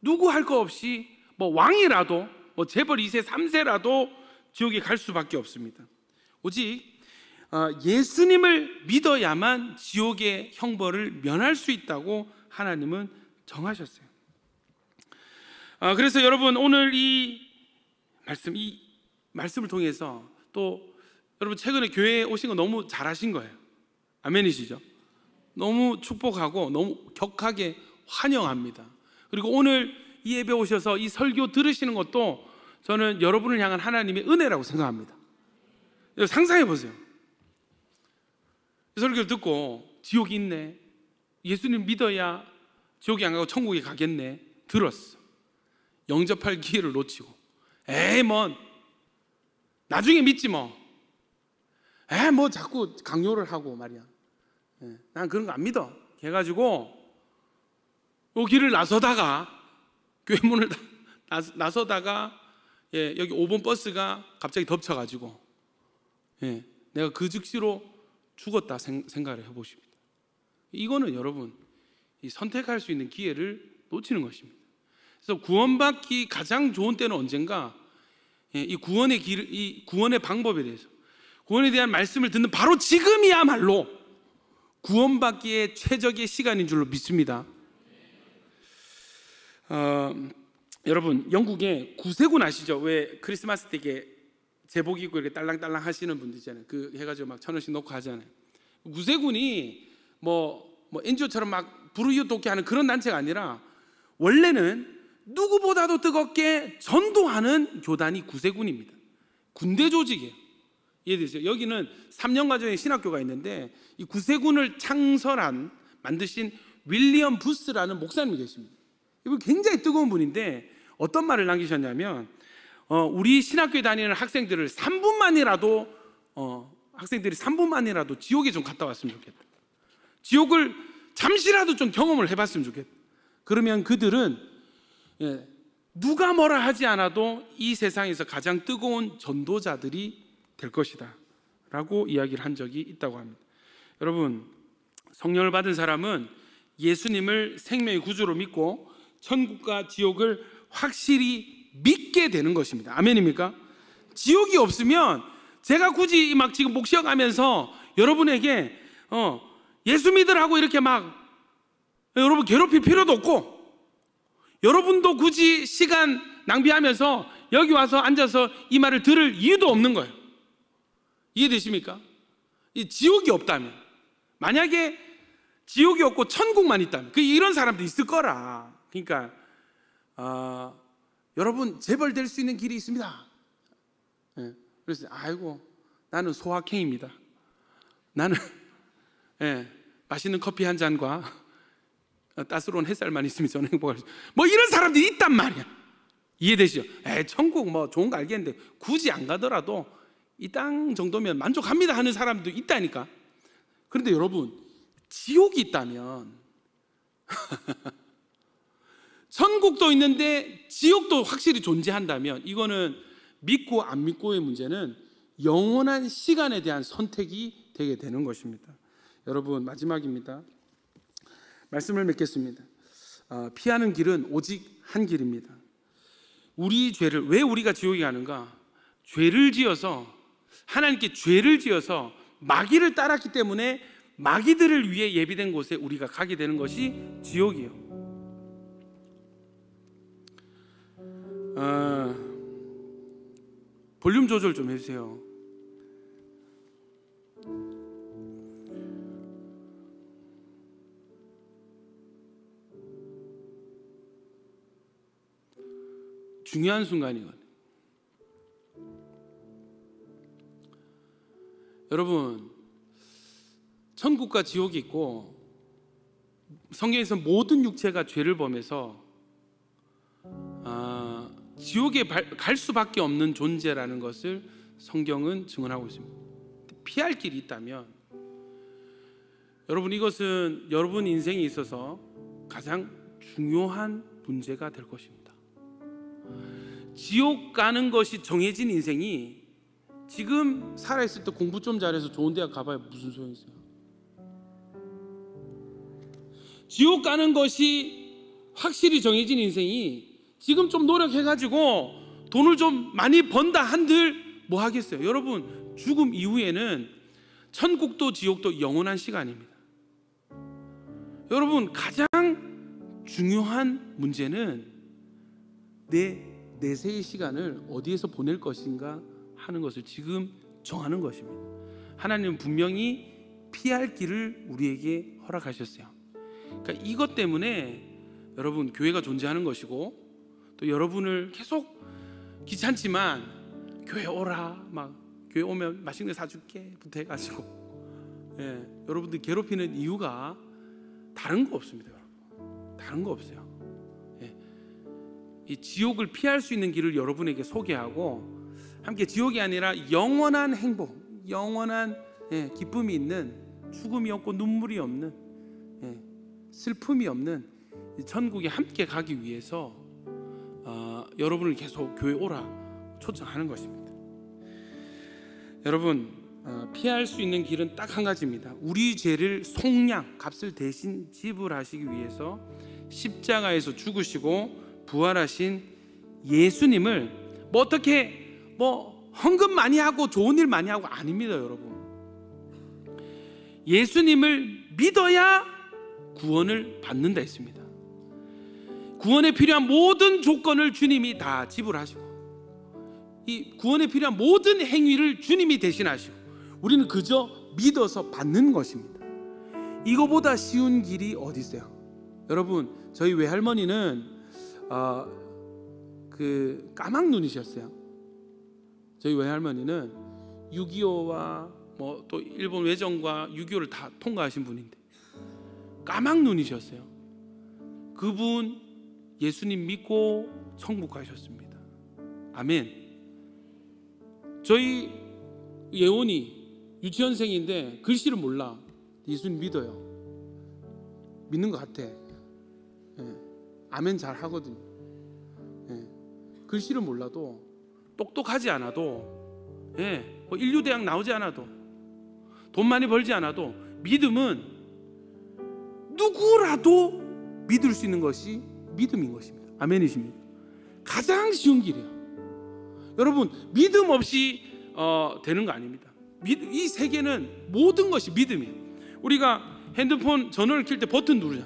누구 할 거 없이 뭐 왕이라도 뭐 재벌 2세, 3세라도 지옥에 갈 수밖에 없습니다. 오직 어, 예수님을 믿어야만 지옥의 형벌을 면할 수 있다고 하나님은 정하셨어요. 어, 그래서 여러분 오늘 이 말씀 이 말씀을 통해서 또 여러분 최근에 교회에 오신 거 너무 잘하신 거예요. 아멘이시죠? 너무 축복하고 너무 격하게 환영합니다. 그리고 오늘 이 예배 오셔서 이 설교 들으시는 것도 저는 여러분을 향한 하나님의 은혜라고 생각합니다. 상상해 보세요. 설교를 듣고 지옥이 있네. 예수님 믿어야 지옥이 안 가고 천국에 가겠네. 들었어. 영접할 기회를 놓치고. 에이, 뭔. 나중에 믿지 뭐. 에이, 뭐 자꾸 강요를 하고 말이야. 예, 난 그런 거 안 믿어. 해가지고, 요 길을 나서다가 교회 문을 나서다가 예, 여기 5번 버스가 갑자기 덮쳐가지고 예, 내가 그 즉시로 죽었다 생각을 해보십니다. 이거는 여러분 선택할 수 있는 기회를 놓치는 것입니다. 그래서 구원받기 가장 좋은 때는 언젠가 예, 이 구원의 길, 이 구원의 방법에 대해서 구원에 대한 말씀을 듣는 바로 지금이야말로 구원받기에 최적의 시간인 줄로 믿습니다. 어, 여러분 영국의 구세군 아시죠? 왜 크리스마스 때게 제복 입고 이렇게 딸랑딸랑 하시는 분들 있잖아요. 그 해가지고 막천 원씩 놓고 하잖아요. 구세군이 뭐뭐 뭐 n 뭐 g 처럼막 불우이웃돕게 하는 그런 단체가 아니라 원래는 누구보다도 뜨겁게 전도하는 교단이 구세군입니다. 군대 조직이에요. 이해되세요? 여기는 3년 과정의 신학교가 있는데 이 구세군을 창설한 만드신 윌리엄 부스라는 목사님이 계십니다. 이분 굉장히 뜨거운 분인데 어떤 말을 남기셨냐면 어, 우리 신학교에 다니는 학생들을 3분만이라도 어, 학생들이 3분만이라도 지옥에 좀 갔다 왔으면 좋겠다. 지옥을 잠시라도 좀 경험을 해봤으면 좋겠다. 그러면 그들은 예, 누가 뭐라 하지 않아도 이 세상에서 가장 뜨거운 전도자들이 될 것이다. 라고 이야기를 한 적이 있다고 합니다. 여러분, 성령을 받은 사람은 예수님을 생명의 구주로 믿고 천국과 지옥을 확실히 믿게 되는 것입니다. 아멘입니까? 지옥이 없으면 제가 굳이 막 지금 목시어 가면서 여러분에게 어, 예수 믿으라고 이렇게 막 여러분 괴롭힐 필요도 없고 여러분도 굳이 시간 낭비하면서 여기 와서 앉아서 이 말을 들을 이유도 없는 거예요. 이해되십니까? 이 지옥이 없다면 만약에 지옥이 없고 천국만 있다면 그 이런 사람도 있을 거라. 그러니까 어, 여러분 재벌될 수 있는 길이 있습니다. 예, 그래서 아이고 나는 소확행입니다. 나는 예, 맛있는 커피 한 잔과 따스로운 햇살만 있으면 저는 행복할 수. 뭐 이런 사람들이 있단 말이야. 이해되시죠? 에 천국 뭐 좋은 거 알겠는데 굳이 안 가더라도 이 땅 정도면 만족합니다 하는 사람도 있다니까. 그런데 여러분 지옥이 있다면 선국도 있는데 지옥도 확실히 존재한다면 이거는 믿고 안 믿고의 문제는 영원한 시간에 대한 선택이 되게 되는 것입니다. 여러분 마지막입니다. 말씀을 맺겠습니다. 아, 피하는 길은 오직 한 길입니다. 우리 죄를 왜 우리가 지옥에 가는가? 죄를 지어서 하나님께 죄를 지어서 마귀를 따랐기 때문에 마귀들을 위해 예비된 곳에 우리가 가게 되는 것이 지옥이요. 예. 볼륨 조절 좀 해주세요. 중요한 순간이거든. 요 여러분, 천국과 지옥이 있고 성경에서 모든 육체가 죄를 범해서 지옥에 갈 수밖에 없는 존재라는 것을 성경은 증언하고 있습니다. 피할 길이 있다면 여러분 이것은 여러분 인생에 있어서 가장 중요한 문제가 될 것입니다. 지옥 가는 것이 정해진 인생이 지금 살아있을 때 공부 좀 잘해서 좋은 대학 가봐야 무슨 소용이 있어요? 지옥 가는 것이 확실히 정해진 인생이 지금 좀 노력해가지고 돈을 좀 많이 번다 한들 뭐 하겠어요? 여러분, 죽음 이후에는 천국도 지옥도 영원한 시간입니다. 여러분, 가장 중요한 문제는 내 내세의 시간을 어디에서 보낼 것인가 하는 것을 지금 정하는 것입니다. 하나님은 분명히 피할 길을 우리에게 허락하셨어요. 그러니까 이것 때문에 여러분 교회가 존재하는 것이고 또 여러분을 계속 귀찮지만 교회 오라 막 교회 오면 맛있는 거 사줄게 부탁해가지고 예, 여러분들 괴롭히는 이유가 다른 거 없습니다 여러분 다른 거 없어요 예, 이 지옥을 피할 수 있는 길을 여러분에게 소개하고 함께 지옥이 아니라 영원한 행복 영원한 예, 기쁨이 있는 죽음이 없고 눈물이 없는 예, 슬픔이 없는 천국에 함께 가기 위해서 어, 여러분을 계속 교회 오라 초청하는 것입니다. 여러분 어, 피할 수 있는 길은 딱 한 가지입니다. 우리 죄를 속량 값을 대신 지불하시기 위해서 십자가에서 죽으시고 부활하신 예수님을 뭐 어떻게 뭐 헌금 많이 하고 좋은 일 많이 하고 아닙니다, 여러분. 예수님을 믿어야 구원을 받는다 했습니다. 구원에 필요한 모든 조건을 주님이 다 지불하시고 이 구원에 필요한 모든 행위를 주님이 대신하시고 우리는 그저 믿어서 받는 것입니다. 이거보다 쉬운 길이 어디 있어요? 여러분 저희 외할머니는 어, 그 까막눈이셨어요. 저희 외할머니는 6.25와 뭐 또 일본 외전과 6.25를 다 통과하신 분인데 까막눈이셨어요. 그분 예수님 믿고 천국 가셨습니다 아멘. 저희 예원이 유치원생인데 글씨를 몰라. 예수님 믿어요. 믿는 것 같아. 예. 아멘 잘하거든 예. 글씨를 몰라도 똑똑하지 않아도 예. 뭐 인류대학 나오지 않아도 돈 많이 벌지 않아도 믿음은 누구라도 믿을 수 있는 것이 믿음인 것입니다. 아멘이십니까? 가장 쉬운 길이에요. 여러분 믿음 없이 어, 되는 거 아닙니다. 이 세계는 모든 것이 믿음이에요. 우리가 핸드폰 전원을 킬때 버튼 누르자.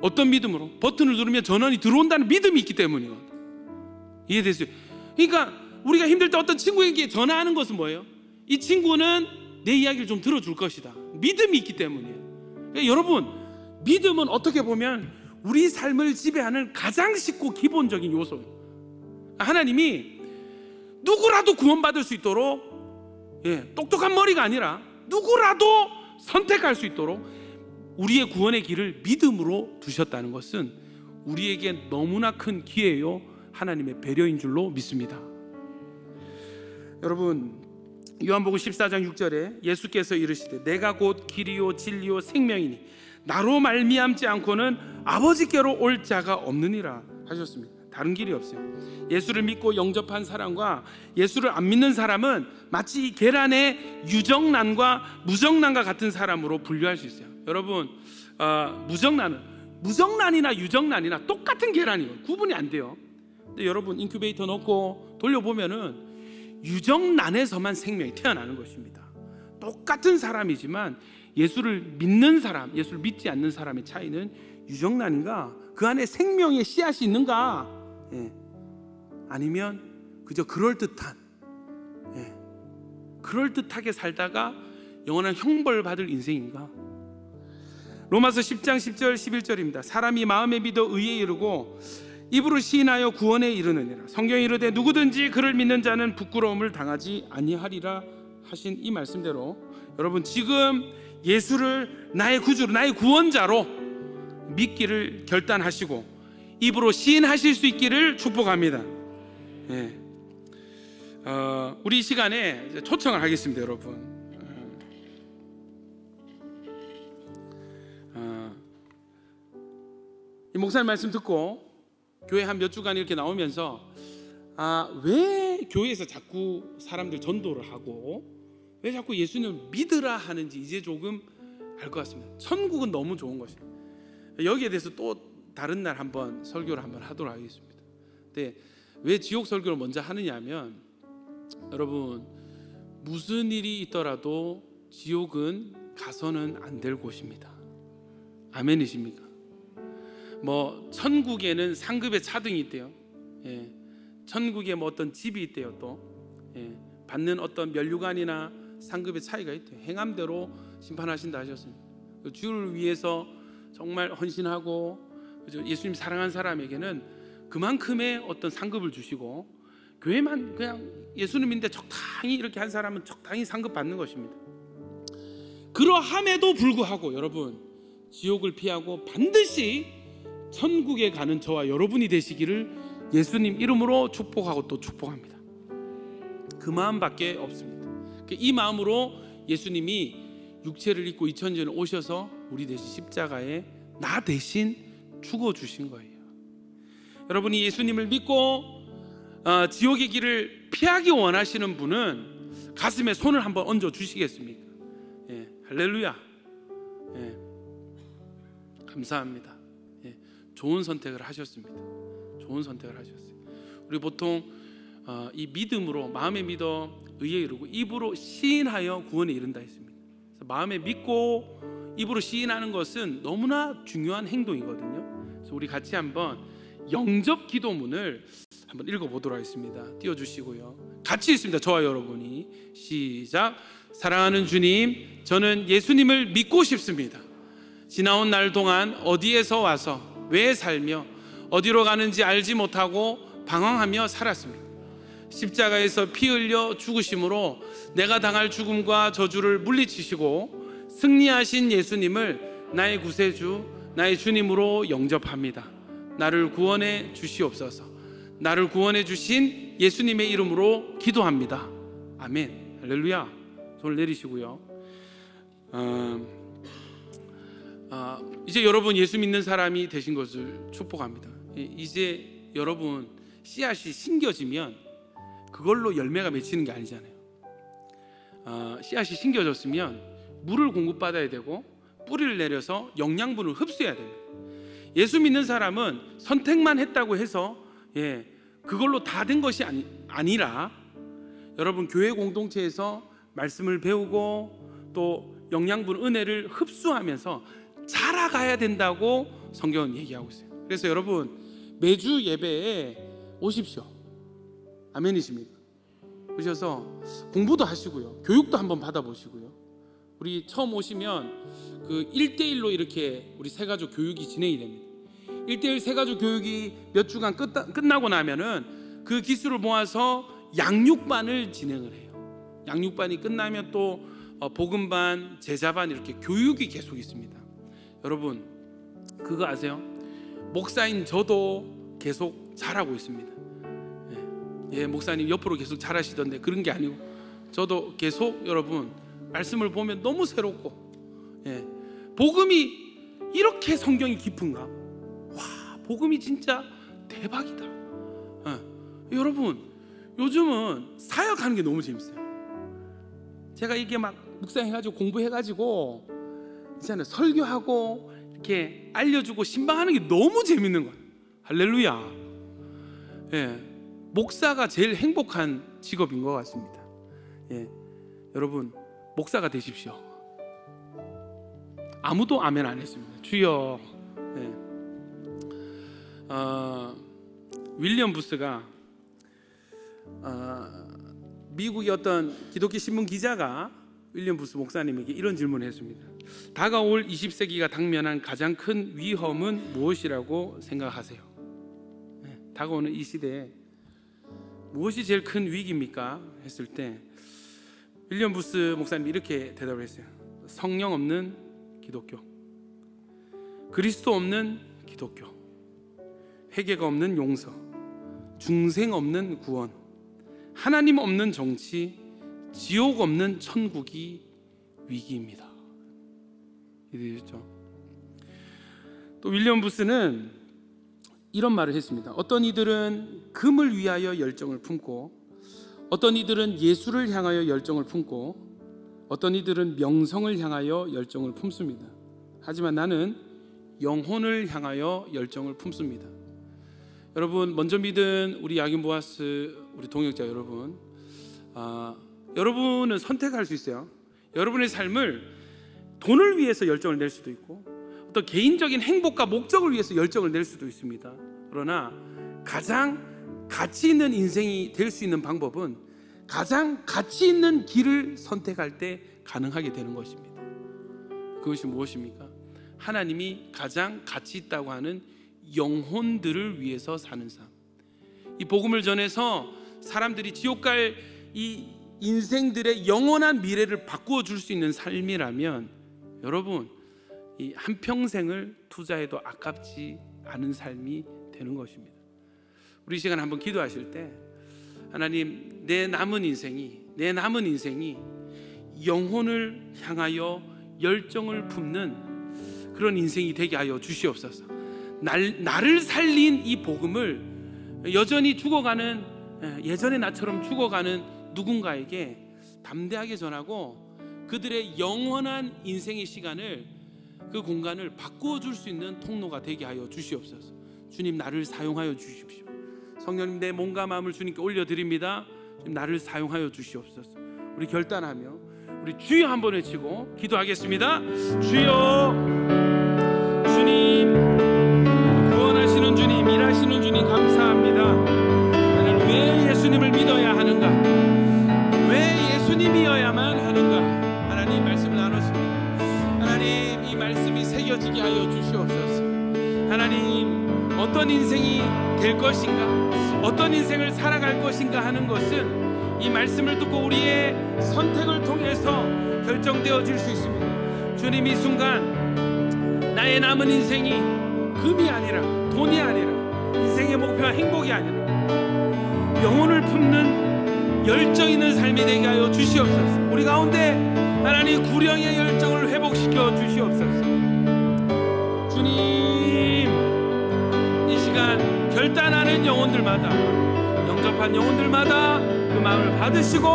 어떤 믿음으로? 버튼을 누르면 전원이 들어온다는 믿음이 있기 때문이에요. 이해되세요? 그러니까 우리가 힘들 때 어떤 친구에게 전화하는 것은 뭐예요? 이 친구는 내 이야기를 좀 들어줄 것이다. 믿음이 있기 때문이에요. 그러니까 여러분, 믿음은 어떻게 보면 우리 삶을 지배하는 가장 쉽고 기본적인 요소예요. 그러니까 하나님이 누구라도 구원받을 수 있도록 예, 똑똑한 머리가 아니라 누구라도 선택할 수 있도록 우리의 구원의 길을 믿음으로 두셨다는 것은 우리에게 너무나 큰 기회요 하나님의 배려인 줄로 믿습니다. 여러분 요한복음 14장 6절에 예수께서 이르시되 내가 곧 길이요 진리요 생명이니 나로 말미암지 않고는 아버지께로 올 자가 없느니라 하셨습니다. 다른 길이 없어요. 예수를 믿고 영접한 사람과 예수를 안 믿는 사람은 마치 이 계란의 유정란과 무정란과 같은 사람으로 분류할 수 있어요. 여러분, 어, 무정란은 무정란이나 유정란이나 똑같은 계란이에요. 구분이 안 돼요. 근데 여러분 인큐베이터 넣고 돌려보면은 유정란에서만 생명이 태어나는 것입니다. 똑같은 사람이지만 예수를 믿는 사람, 예수를 믿지 않는 사람의 차이는 유정란인가? 그 안에 생명의 씨앗이 있는가? 예. 아니면 그저 그럴듯한, 예. 그럴듯하게 살다가 영원한 형벌 받을 인생인가? 로마서 10장 10절 11절입니다. 사람이 마음에 믿어 의에 이르고 입으로 시인하여 구원에 이르느니라. 성경이 이르되 누구든지 그를 믿는 자는 부끄러움을 당하지 아니하리라 하신 이 말씀대로 여러분 지금 예수를 나의 구주로, 나의 구원자로 믿기를 결단하시고 입으로 시인하실 수 있기를 축복합니다. 예. 어, 우리 시간에 초청을 하겠습니다, 여러분. 예. 어, 이 목사님 말씀 듣고 교회 한 몇 주간 이렇게 나오면서 아, 왜 교회에서 자꾸 사람들 전도를 하고 왜 자꾸 예수님 을 믿으라 하는지 이제 조금 알 것 같습니다. 천국은 너무 좋은 것이에요. 여기에 대해서 또 다른 날 한번 설교를 한번 하도록 하겠습니다. 근데 네, 왜 지옥 설교를 먼저 하느냐면 여러분 무슨 일이 있더라도 지옥은 가서는 안 될 곳입니다. 아멘이십니까? 뭐 천국에는 상급의 차등이 있대요. 예. 천국에 뭐 어떤 집이 있대요 또 예. 받는 어떤 면류관이나 상급의 차이가 있대. 행함대로 심판하신다 하셨습니 그 주를 위해서 정말 헌신하고 예수님 사랑한 사람에게는 그만큼의 어떤 상급을 주시고 교회만 그냥 예수님인데 적당히 이렇게 한 사람은 적당히 상급 받는 것입니다. 그러함에도 불구하고 여러분 지옥을 피하고 반드시 천국에 가는 저와 여러분이 되시기를 예수님 이름으로 축복하고 또 축복합니다. 그 마음밖에 없습니다. 이 마음으로 예수님이 육체를 입고 2000년에 오셔서 우리 대신 십자가에 나 대신 죽어 주신 거예요. 여러분이 예수님을 믿고 어, 지옥의 길을 피하기 원하시는 분은 가슴에 손을 한번 얹어 주시겠습니까? 예, 할렐루야. 예, 감사합니다. 예, 좋은 선택을 하셨습니다. 좋은 선택을 하셨어요. 우리 보통 어, 이 믿음으로 마음에 믿어 의에 이르고 입으로 시인하여 구원에 이른다 했습니다. 마음에 믿고 입으로 시인하는 것은 너무나 중요한 행동이거든요. 그래서 우리 같이 한번 영접 기도문을 한번 읽어보도록 하겠습니다. 띄워주시고요. 같이 있습니다. 저와 여러분이 시작. 사랑하는 주님, 저는 예수님을 믿고 싶습니다. 지나온 날 동안 어디에서 와서 왜 살며 어디로 가는지 알지 못하고 방황하며 살았습니다. 십자가에서 피 흘려 죽으심으로 내가 당할 죽음과 저주를 물리치시고 승리하신 예수님을 나의 구세주, 나의 주님으로 영접합니다. 나를 구원해 주시옵소서. 나를 구원해 주신 예수님의 이름으로 기도합니다. 아멘. 할렐루야. 손을 내리시고요. 어, 어, 이제 여러분 예수 믿는 사람이 되신 것을 축복합니다. 이제 여러분 씨앗이 심겨지면 그걸로 열매가 맺히는 게 아니잖아요. 어, 씨앗이 심겨졌으면 물을 공급받아야 되고 뿌리를 내려서 영양분을 흡수해야 됩니다. 예수 믿는 사람은 선택만 했다고 해서 예, 그걸로 다 된 것이 아니, 아니라 여러분 교회 공동체에서 말씀을 배우고 또 영양분 은혜를 흡수하면서 자라가야 된다고 성경은 얘기하고 있어요. 그래서 여러분 매주 예배에 오십시오. 아멘이십니까? 그셔서 공부도 하시고요. 교육도 한번 받아보시고요. 우리 처음 오시면 그 1대1로 이렇게 우리 세가족 교육이 진행이 됩니다. 1대1 세가족 교육이 몇 주간 끝 끝나고 나면은 그 기술을 모아서 양육반을 진행을 해요. 양육반이 끝나면 또 어, 복음반, 제자반 이렇게 교육이 계속 있습니다. 여러분 그거 아세요? 목사인 저도 계속 잘하고 있습니다. 예, 목사님 옆으로 계속 잘하시던데 그런 게 아니고 저도 계속 여러분 말씀을 보면 너무 새롭고 예, 복음이 이렇게 성경이 깊은가? 와, 복음이 진짜 대박이다. 예, 여러분 요즘은 사역하는 게 너무 재밌어요. 제가 이게 막 묵상해가지고 공부해가지고 이제는 설교하고 이렇게 알려주고 신방하는 게 너무 재밌는 거예요. 할렐루야. 예. 목사가 제일 행복한 직업인 것 같습니다. 예. 여러분, 목사가 되십시오. 아무도 아멘 안 했습니다. 주여. 예. 어, 윌리엄 부스가 어, 미국의 어떤 기독교 신문 기자가 윌리엄 부스 목사님에게 이런 질문을 했습니다. 다가올 20세기가 당면한 가장 큰 위험은 무엇이라고 생각하세요? 네, 다가오는 이 시대에 무엇이 제일 큰 위기입니까? 했을 때 윌리엄 부스 목사님이 이렇게 대답을 했어요. 성령 없는 기독교. 그리스도 없는 기독교. 회개가 없는 용서. 중생 없는 구원. 하나님 없는 정치. 지옥 없는 천국이 위기입니다. 이해되셨죠? 또 윌리엄 부스는 이런 말을 했습니다. 어떤 이들은 금을 위하여 열정을 품고 어떤 이들은 예수를 향하여 열정을 품고 어떤 이들은 명성을 향하여 열정을 품습니다. 하지만 나는 영혼을 향하여 열정을 품습니다. 여러분 먼저 믿은 우리 야긴보아스 우리 동역자 여러분 아, 여러분은 선택할 수 있어요. 여러분의 삶을 돈을 위해서 열정을 낼 수도 있고 어떤 개인적인 행복과 목적을 위해서 열정을 낼 수도 있습니다. 그러나 가장 가치 있는 인생이 될 수 있는 방법은 가장 가치 있는 길을 선택할 때 가능하게 되는 것입니다. 그것이 무엇입니까? 하나님이 가장 가치 있다고 하는 영혼들을 위해서 사는 삶. 이 복음을 전해서 사람들이 지옥 갈 이 인생들의 영원한 미래를 바꾸어 줄 수 있는 삶이라면 여러분 이 한평생을 투자해도 아깝지 않은 삶이 되는 것입니다. 우리 시간 한번 기도하실 때 하나님 내 남은 인생이 내 남은 인생이 영혼을 향하여 열정을 품는 그런 인생이 되게 하여 주시옵소서. 날, 나를 살린 이 복음을 여전히 죽어가는 예, 예전의 나처럼 죽어가는 누군가에게 담대하게 전하고 그들의 영원한 인생의 시간을 그 공간을 바꾸어 줄 수 있는 통로가 되게 하여 주시옵소서. 주님 나를 사용하여 주십시오. 성령님 내 몸과 마음을 주님께 올려 드립니다. 나를 사용하여 주시옵소서. 우리 결단하며 우리 주여 한번 외치고 기도하겠습니다. 주여 주님 구원하시는 주님 일하시는 주님 감사합니다. 나는 왜 예수님을 믿어야 하는가? 왜 예수님이어야만 하는가? 하나님 말씀 가지게 하여 주시옵소서. 하나님, 어떤 인생이 될 것인가, 어떤 인생을 살아갈 것인가 하는 것은 이 말씀을 듣고 우리의 선택을 통해서 결정되어 질수 있습니다. 주님 이 순간 나의 남은 인생이 금이 아니라 돈이 아니라 인생의 목표와 행복이 아니라 영혼을 품는 열정 있는 삶이 되게 하여 주시옵소서. 우리 가운데 하나님 구령의 열정을 회복시켜 주시옵소서. 결단하는 영혼들마다 영접한 영혼들마다 그 마음을 받으시고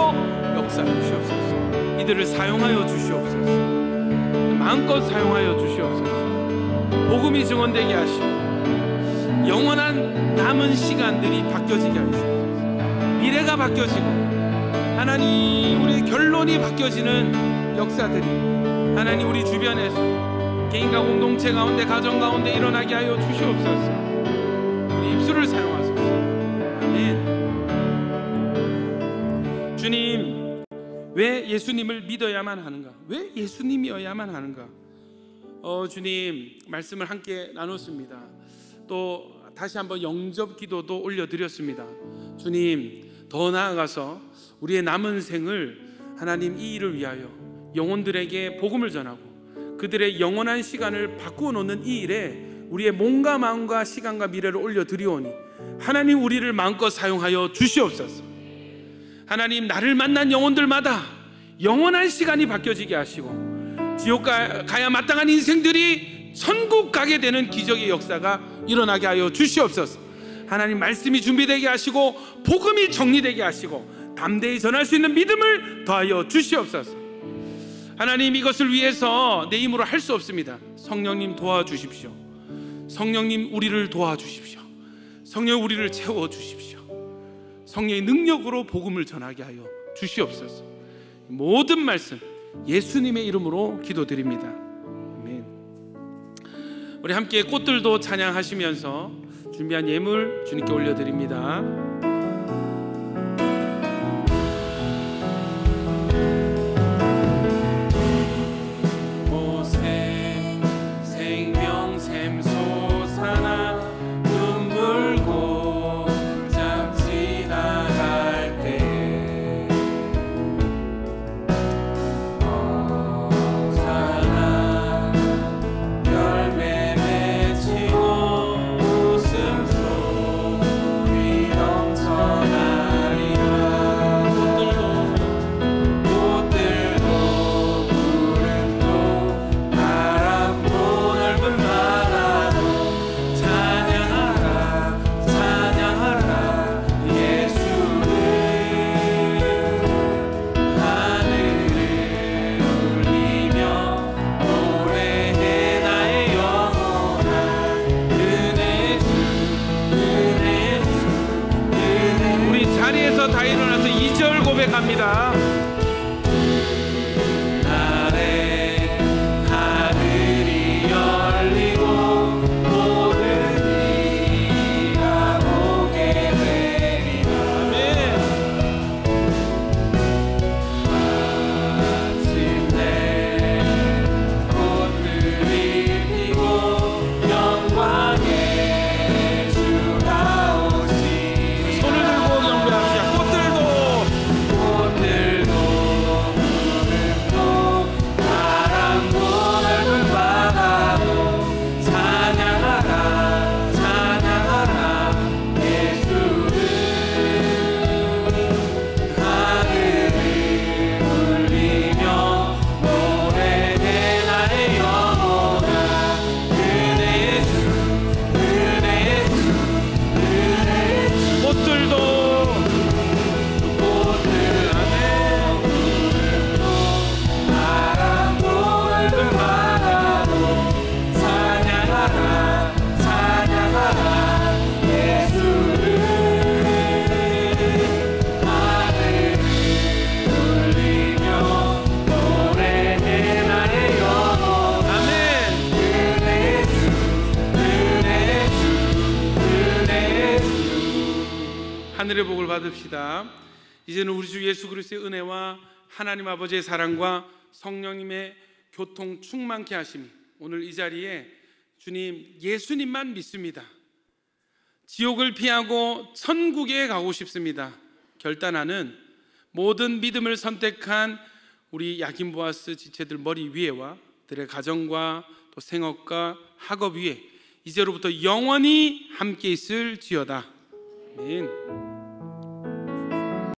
역사해 주시옵소서 이들을 사용하여 주시옵소서 마음껏 사용하여 주시옵소서 복음이 증언되게 하시고 영원한 남은 시간들이 바뀌어지게 하시옵소서 미래가 바뀌어지고 하나님 우리 결론이 바뀌어지는 역사들이 하나님 우리 주변에서 개인과 공동체 가운데 가정 가운데 일어나게 하여 주시옵소서 왜 예수님을 믿어야만 하는가? 왜 예수님이어야만 하는가? 어, 주님 말씀을 함께 나눴습니다. 또 다시 한번 영접 기도도 올려드렸습니다. 주님 더 나아가서 우리의 남은 생을 하나님 이 일을 위하여 영혼들에게 복음을 전하고 그들의 영원한 시간을 바꾸어 놓는 이 일에 우리의 몸과 마음과 시간과 미래를 올려드리오니 하나님 우리를 마음껏 사용하여 주시옵소서. 하나님 나를 만난 영혼들마다 영원한 시간이 바뀌어지게 하시고 지옥 가야 마땅한 인생들이 천국 가게 되는 기적의 역사가 일어나게 하여 주시옵소서. 하나님 말씀이 준비되게 하시고 복음이 정리되게 하시고 담대히 전할 수 있는 믿음을 더하여 주시옵소서. 하나님 이것을 위해서 내 힘으로 할 수 없습니다. 성령님 도와주십시오. 성령님 우리를 도와주십시오. 성령 우리를 채워 주십시오. 성령의 능력으로 복음을 전하게 하여 주시옵소서. 모든 말씀 예수님의 이름으로 기도드립니다. 아멘. 우리 함께 꽃들도 찬양하시면서 준비한 예물 주님께 올려드립니다. 이제는 우리 주 예수 그리스도의 은혜와 하나님 아버지의 사랑과 성령님의 교통 충만케 하심 오늘 이 자리에 주님 예수님만 믿습니다. 지옥을 피하고 천국에 가고 싶습니다. 결단하는 모든 믿음을 선택한 우리 야긴 보아스 지체들 머리 위에와 들의 가정과 또 생업과 학업 위에 이제로부터 영원히 함께 있을 지어다. 아멘.